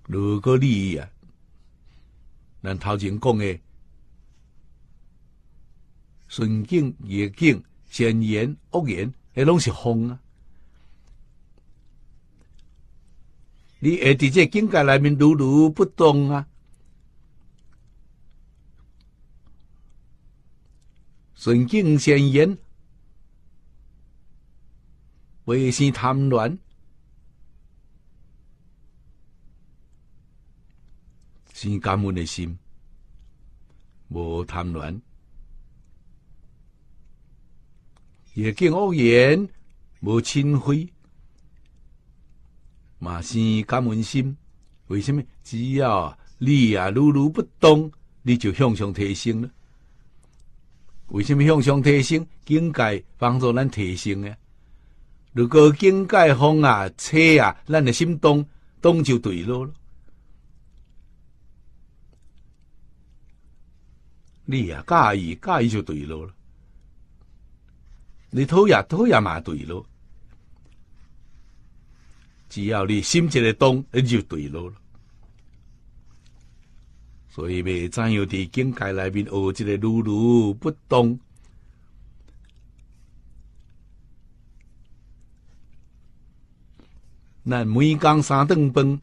如果你啊，咱头前讲的顺境、逆境、善言、恶言，它拢是风啊！你诶，伫这境界内面如如不动啊！尊敬先言，未先贪乱，先感恩的心，无贪乱，也敬恶言，无轻灰。嘛先感恩心。为什么？只要你啊，如如不动，你就向上提升了。为什么向上提升境界帮助咱提升呢？如果境界放下、车啊，咱的心动动就对了了。你啊，介意介意就对了了。你讨厌讨厌嘛对了，只要你心一的动，你就对路了。所以未怎样伫境界内面学一个如如不动。咱每工三顿饭，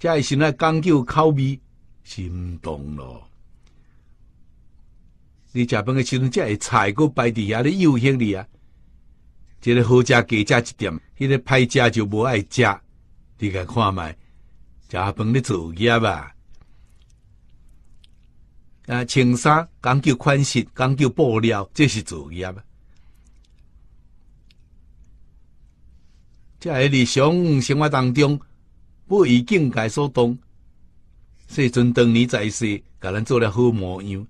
会是来讲究口味，心动咯。你食饭诶时阵，才会菜搁摆伫遐咧，诱惑你啊，即个好食加食一点，迄个歹食就无爱食。你甲看麦，食饭咧作业啊。啊，穿衫讲究款式，讲究布料，这是作业。在日常生活当中，不以境界所动，所以当年在世，给咱做了好模样。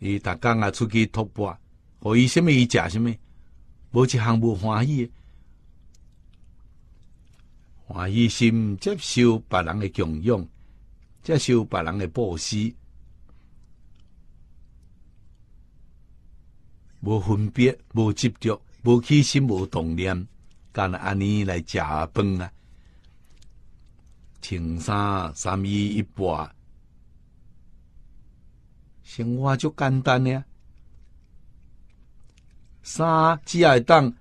伊逐工啊，出去突破，互伊什么伊食什么，无一项不欢喜。欢喜心接受别人的供养，接受别人的布施。无分别，无执着，无起心，无动念，干安尼来食饭啊？穿衫三衣一布，生活就简单咧。衫只会当，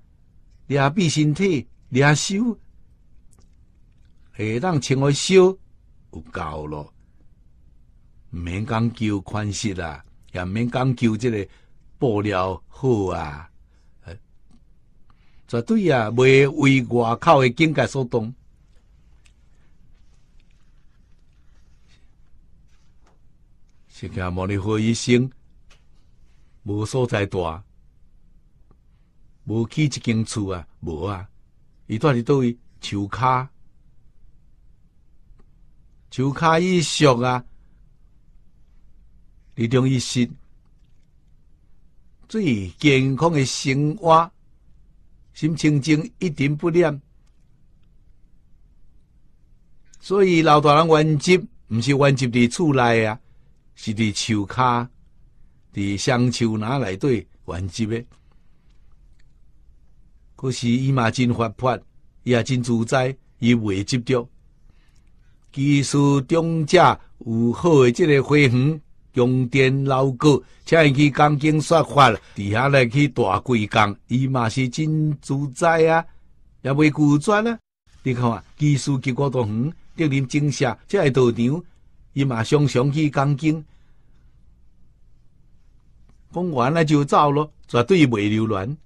掠阿身体，掠手，烧，下当穿个烧，有够咯。毋免讲究款式啦，也毋免讲究即个。布料好啊，绝对啊，袂为外口的境界所动。是加坡的生意生无所在大，无起一间厝啊，无啊，伊住伫倒位树卡，树卡伊熟啊，你中意思？最健康的生活，心清净一点不染。所以老大人原植，毋是原植伫厝内啊，是伫树卡、伫双树篮来对原植诶。可是伊嘛真活泼，伊也真自在，伊未执着。技术中者有好诶，即个花园。用电老过，请伊去钢筋刷法，底下来去大规工，伊嘛是真自在啊，也袂拒绝啊。你看啊，技术结果多远，得林正设，这会道场，伊马上上去钢筋，讲完了就走咯，绝对袂留恋。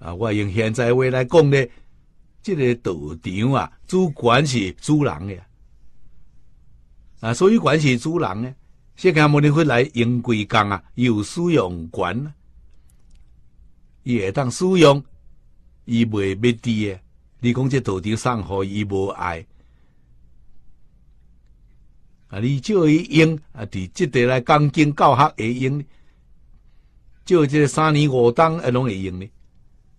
啊，我用现在话来讲咧，这个道场啊，主管是主人嘅。啊，所以管是主人呢，所以讲尼你会来用几工啊？有使用管，伊会当使用，伊袂要滴诶。你讲这道场上互伊无爱，啊，你借伊用啊，伫即地来钢筋教学会用，即个三年五冬啊，拢会用呢。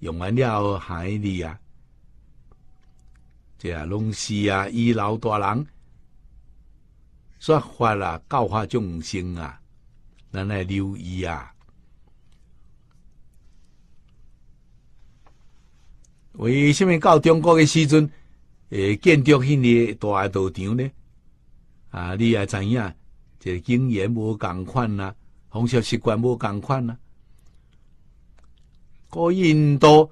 用完了还你啊，这拢是啊，伊老大人。说法啊，教化众生啊，咱来留意啊。为什么到中国的时阵，诶，建筑迄个大道场咧？啊，你也知影，这经言无共款啊，风俗习惯无共款啊。个印度，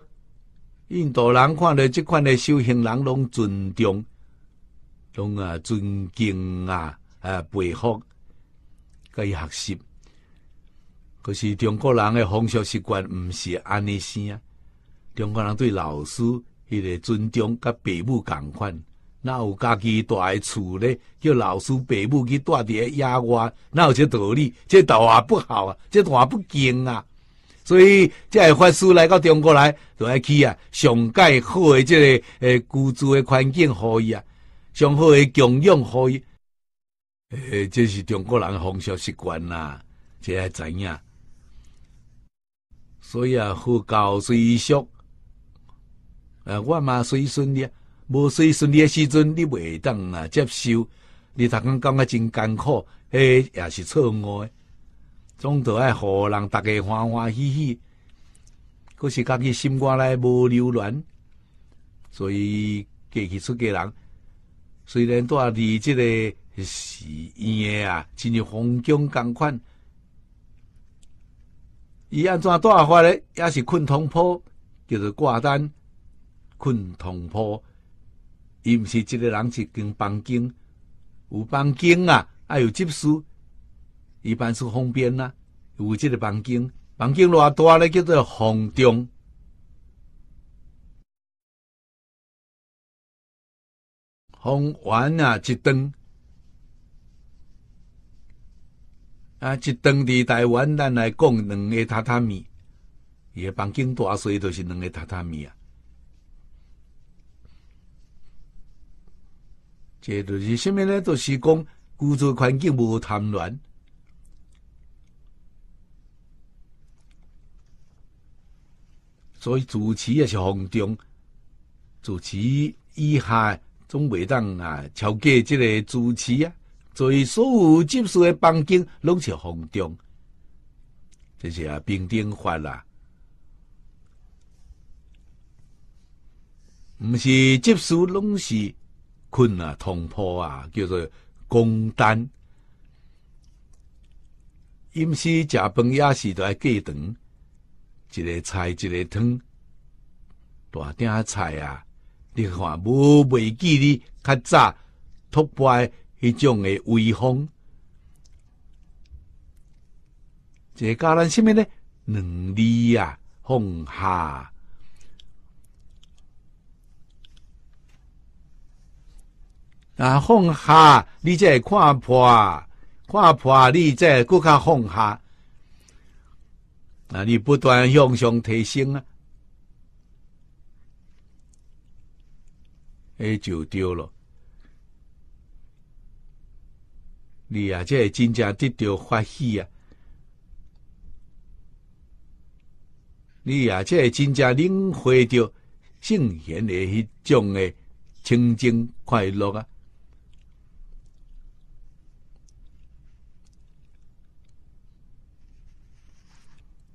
印度人看到即款的修行人，拢尊重，拢啊尊敬啊。啊，背学，甲伊学习，可是中国人诶风俗习惯毋是安尼生啊。中国人对老师迄个尊重，甲爸母共款。哪有家己住诶厝咧，叫老师、爸母去住伫诶野外，哪有这道理？这话不好啊，这话不敬啊。所以，会法师来到中国来，就爱去啊，上界好诶，即个诶居住诶环境可以啊，上好诶供养可以。诶，这是中国人风俗习惯啦，这还怎样？所以啊，好教虽顺，啊，我嘛随顺利，无随顺你的时阵，你袂当啊接受，你头先感觉真艰苦，诶，也是错误诶。总得爱人大家欢欢喜喜。可是家己心肝内无留恋，所以给去出家人，虽然在离职个。是医诶啊，亲像红警共款。伊安怎带法咧？也是困通铺，叫做挂单。困通铺，伊毋是一个人，是间房间，有房间啊，还有技师，一般是方便啦。有即个房间，房间偌大咧，叫做房中。房完啊，一灯。啊！一当地台湾人来讲，两个榻榻米，伊个房间大，所以就是两个榻榻米啊。这就是什么呢？就是讲居住环境无贪乱，所以住持也是红中。住持以下总袂当啊，超过即个住持啊。所以所有接数的房间拢是红中，这是啊平顶房啦。毋是接数，拢是困啊，通破啊，叫做工单。饮食食饭也是爱计等，一个菜一个汤，大鼎菜啊，你看无袂记哩，较早突破。迄种的威风，这教咱什么呢？能力啊，放下啊，放下，你再看破，看破，你再更加放下，啊，你不断向上提升啊，那就丢了。你啊，这真正得到欢喜啊！你啊，这真正领会到圣贤的迄种的清净快乐啊！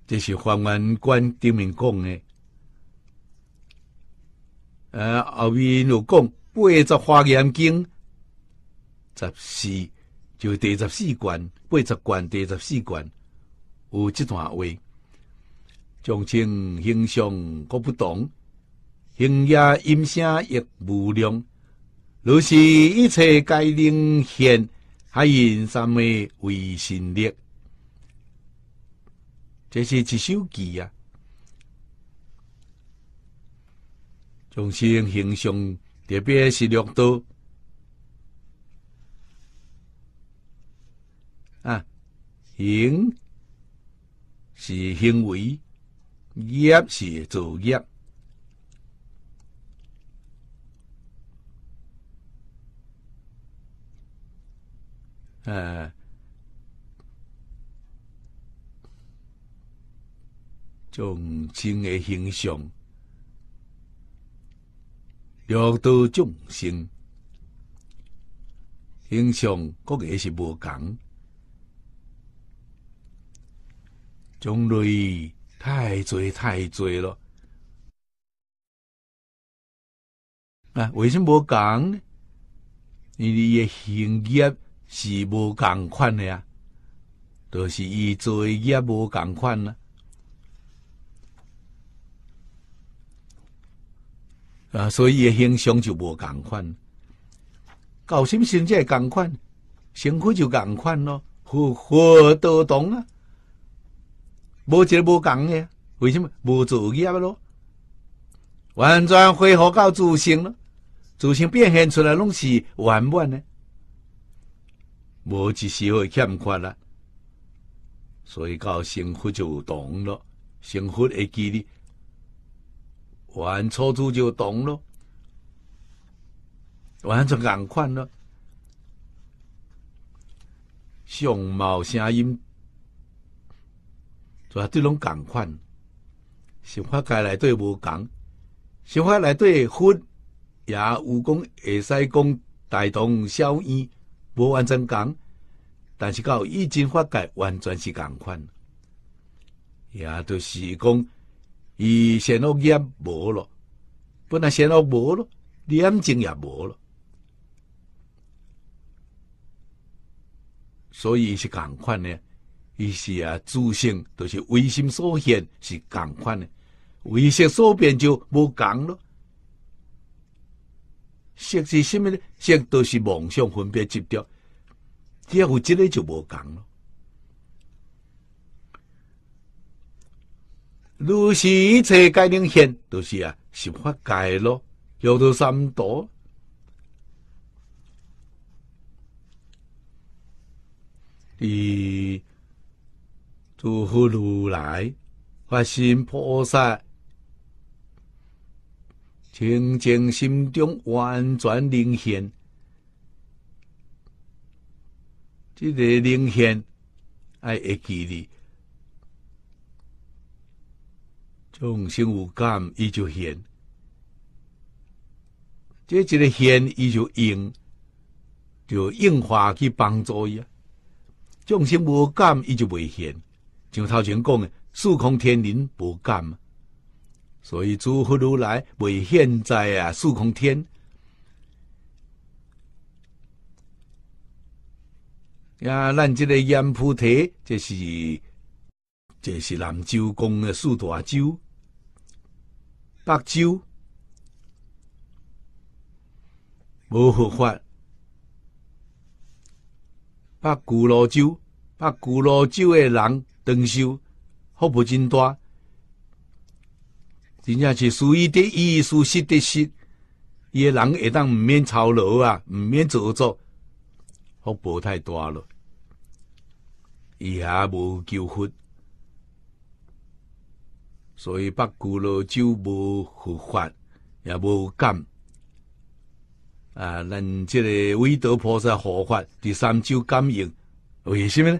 这是《法门观》顶面讲的。呃，后面有讲八十法眼经十四。就第十四关、八十关、第十四关有这段话：，众生形象各不同，形也音声亦无量。如是一切皆能现，还印三昧为心力。这是一首偈呀。众生形象特别是六度。啊，行是行为，业是造业，啊，众生的形象，六道众生，形象，这个是无讲。种类太多太多咯，啊，为什么为伊诶行业是无共款诶啊，都是伊做诶业无共款啊。啊，所以诶形象就无共款，搞新新即系共款，辛苦就共款咯，互何都懂啊。无一个无共诶，为什么无作业咯？完全恢复到自性咯，自性变现出来拢是圆满呢。无一丝会欠缺啦，所以到幸福就懂了，幸福的机率。完初租就懂了，完全共款了，相貌声音。主啊，即拢共款，想法界内底无共，想法内诶，佛也有讲，会使讲大同小异，无完全共，但是到已经，法界完全是共款，也就是讲，伊善恶业无咯，本来善恶无咯，念经也无咯，所以是共款呢。于是啊，主性都是唯心所现，是共款的；唯心所变就无共咯。色是甚物呢？色都是妄想分别执着，只要有即个就无共咯。如是一切皆能现，都是啊，心法界咯，有道三道。诸佛如来，发心菩萨，清净心中完全灵现。这个灵现，爱会记哩。众生无感，伊就现；即一个现，伊就应，就应化去帮助伊。众生无感，伊就未现。像头前讲诶，虚空天人无感，所以诸佛如来未现在啊，虚空天呀，咱即个阎菩提，这是这是南州公诶，四大洲，北洲无合法，北古罗洲，北古罗洲诶人。增收，福报真大，真正是属于得意，属实得失，伊诶人会当毋免操劳啊，毋免做作，福报太大了，伊也无求佛，所以北古罗就无佛法，也无感。啊，咱即个韦德菩萨佛法第三就感应，为什么呢？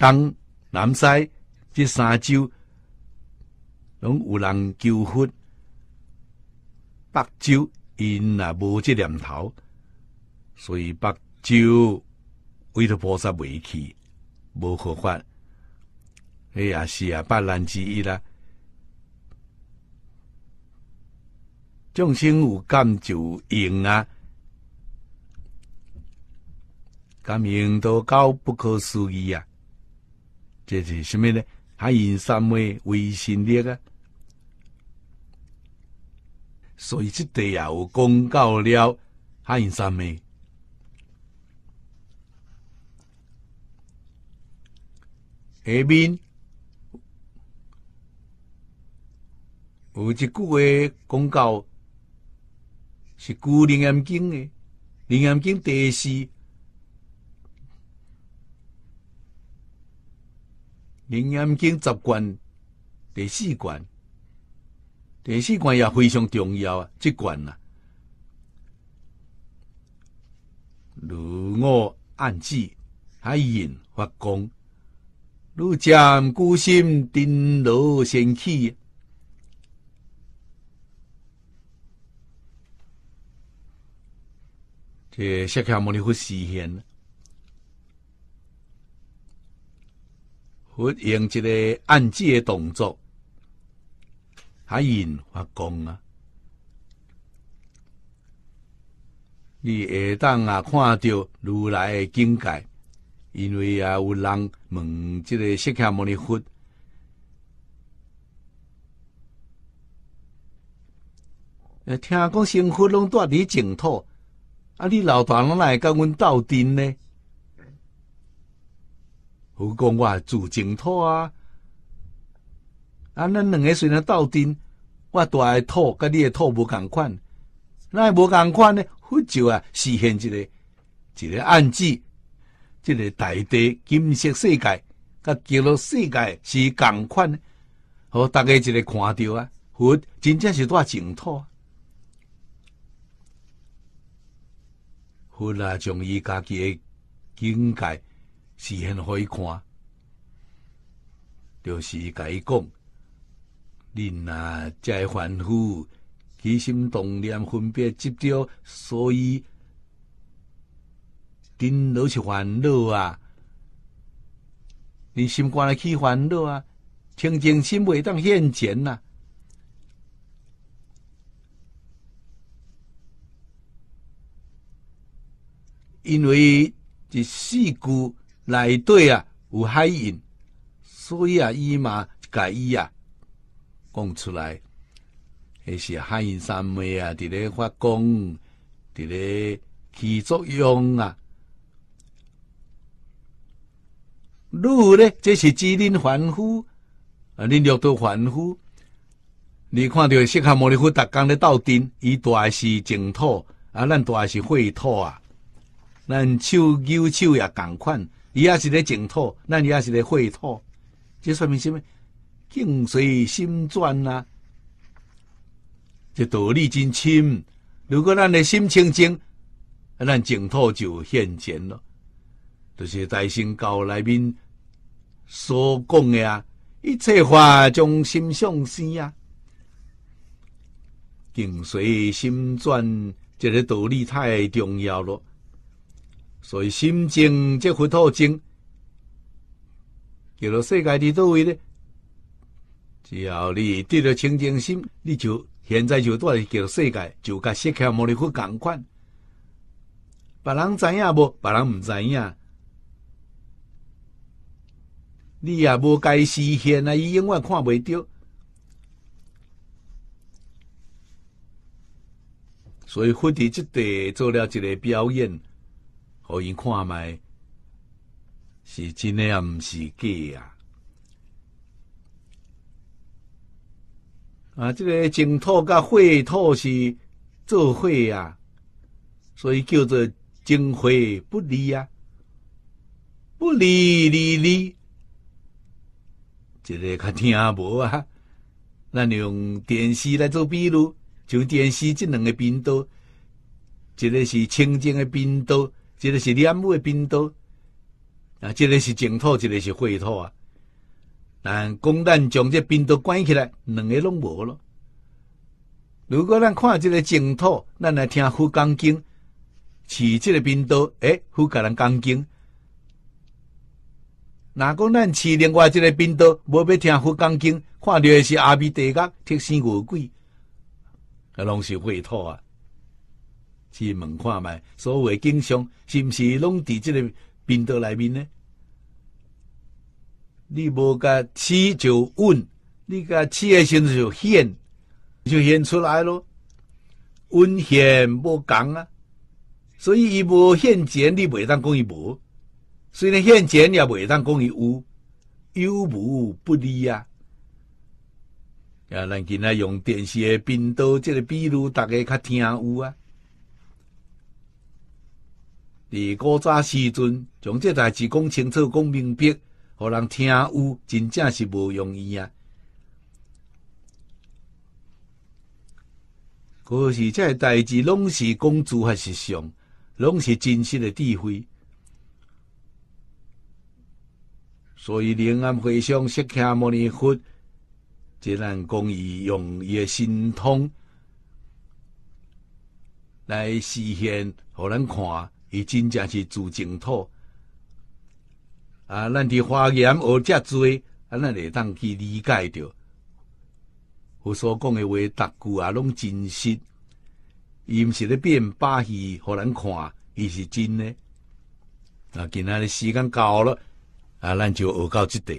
等南西这三州，拢有人叫佛。北州因啊无这念头，所以北州为陀菩萨未去，无合法。你也是啊，八难之一啦。众生有感就应啊，感应都高不可思议啊！这是什么呢？海盐三昧微信的啊，所以这地也有公告了。海盐三昧。下面有一句话公告是“古灵眼睛”的，零眼睛第四。是。灵验经十观，第四观，第四观也非常重要啊！这观啊，如我暗记，还引发功，汝将孤心顶罗仙气，这时刻魔力会实现。我用一个按字的动作，还引发光啊！你下当啊看到如来的境界，因为啊有人问这个释迦牟尼佛，呃，听讲成佛拢在你净土，啊，你老大人来跟阮斗阵呢？我讲我住净土啊，啊，咱两个虽然斗阵，我住的土甲你的土无共款，那无共款呢？佛就啊实现一个一个案子，这个大地金色世界，甲极乐世界是共款。好，大家一个看着啊，佛真正是住净土，佛啊，从伊家己的境界。是很可以看，就是甲伊讲，恁啊在反复起心动念分别执着，所以恁老是烦恼啊！你心肝来起烦恼啊，清净心袂当现前呐，因为这事故。内底啊有海印，所以啊，伊嘛甲伊啊讲出来，迄是海印三昧啊，伫咧发光，伫咧起作用啊。如咧，这是只恁凡夫啊，恁六道凡夫，你看到释迦牟尼佛逐工咧斗阵，伊大是净土啊，咱大是秽土啊，咱手揪手也共款。伊也是咧净土，咱也是咧秽土，这说明什么？境随心转啊，这道理真深。如果咱的心清净，咱净土就现前了。就是大乘教内面所讲的啊，一切法从心上生啊，境随心转，这个道理太重要了。所以心静，即糊土静，叫世界伫做位咧。只要你得到清净心，你就现在就住叫世界，就甲世界魔力去共款。别人知影无，别人毋知影。你也无该实现啊，伊永远看袂到。所以佛在即地做了一个表演。互因看卖，是真诶啊，毋是假呀！啊，这个净土跟秽土是做伙啊，所以叫做净秽不离啊，不离离离。一个较听无啊，咱用电视来做比如，就电视这两个频道，一个是清净的频道。即个是汝安尼的冰岛，即个是净土，即个是废土。啊。但讲咱将即个冰岛关起来，两个拢无咯。如果咱看即个净土，咱来听佛讲经，是即个冰岛，佛甲咱讲经。若讲咱饲另外一个冰岛，无要听佛讲经，看到的是阿比地甲特西月鬼，啊，拢是废土。啊！去问看卖，所谓景象是毋是拢伫即个频道内面呢？你无甲起就稳，你甲起诶时阵就现，就现出来咯。稳现无共啊，所以伊无现前，你袂当讲伊无；虽然现前也袂当讲伊有，有无不离啊。啊，咱今仔用电视诶频道，即个比如逐个较听有啊。伫古早时阵，将这代志讲清楚、讲明白，互人听有，真正是无容易啊！可是，这代志拢是功夫还是上，拢是真实的智慧。所以，灵安和尚释迦牟尼佛，即咱讲伊用伊个神通来实现，互人看。伊真正是自净土，啊，咱伫花言学遮多，啊，咱会当去理解着，我所讲诶话，逐句啊拢真实，伊毋是咧变把戏，互咱看？伊是真咧。啊，今仔日时间到了，啊，咱就学到即块。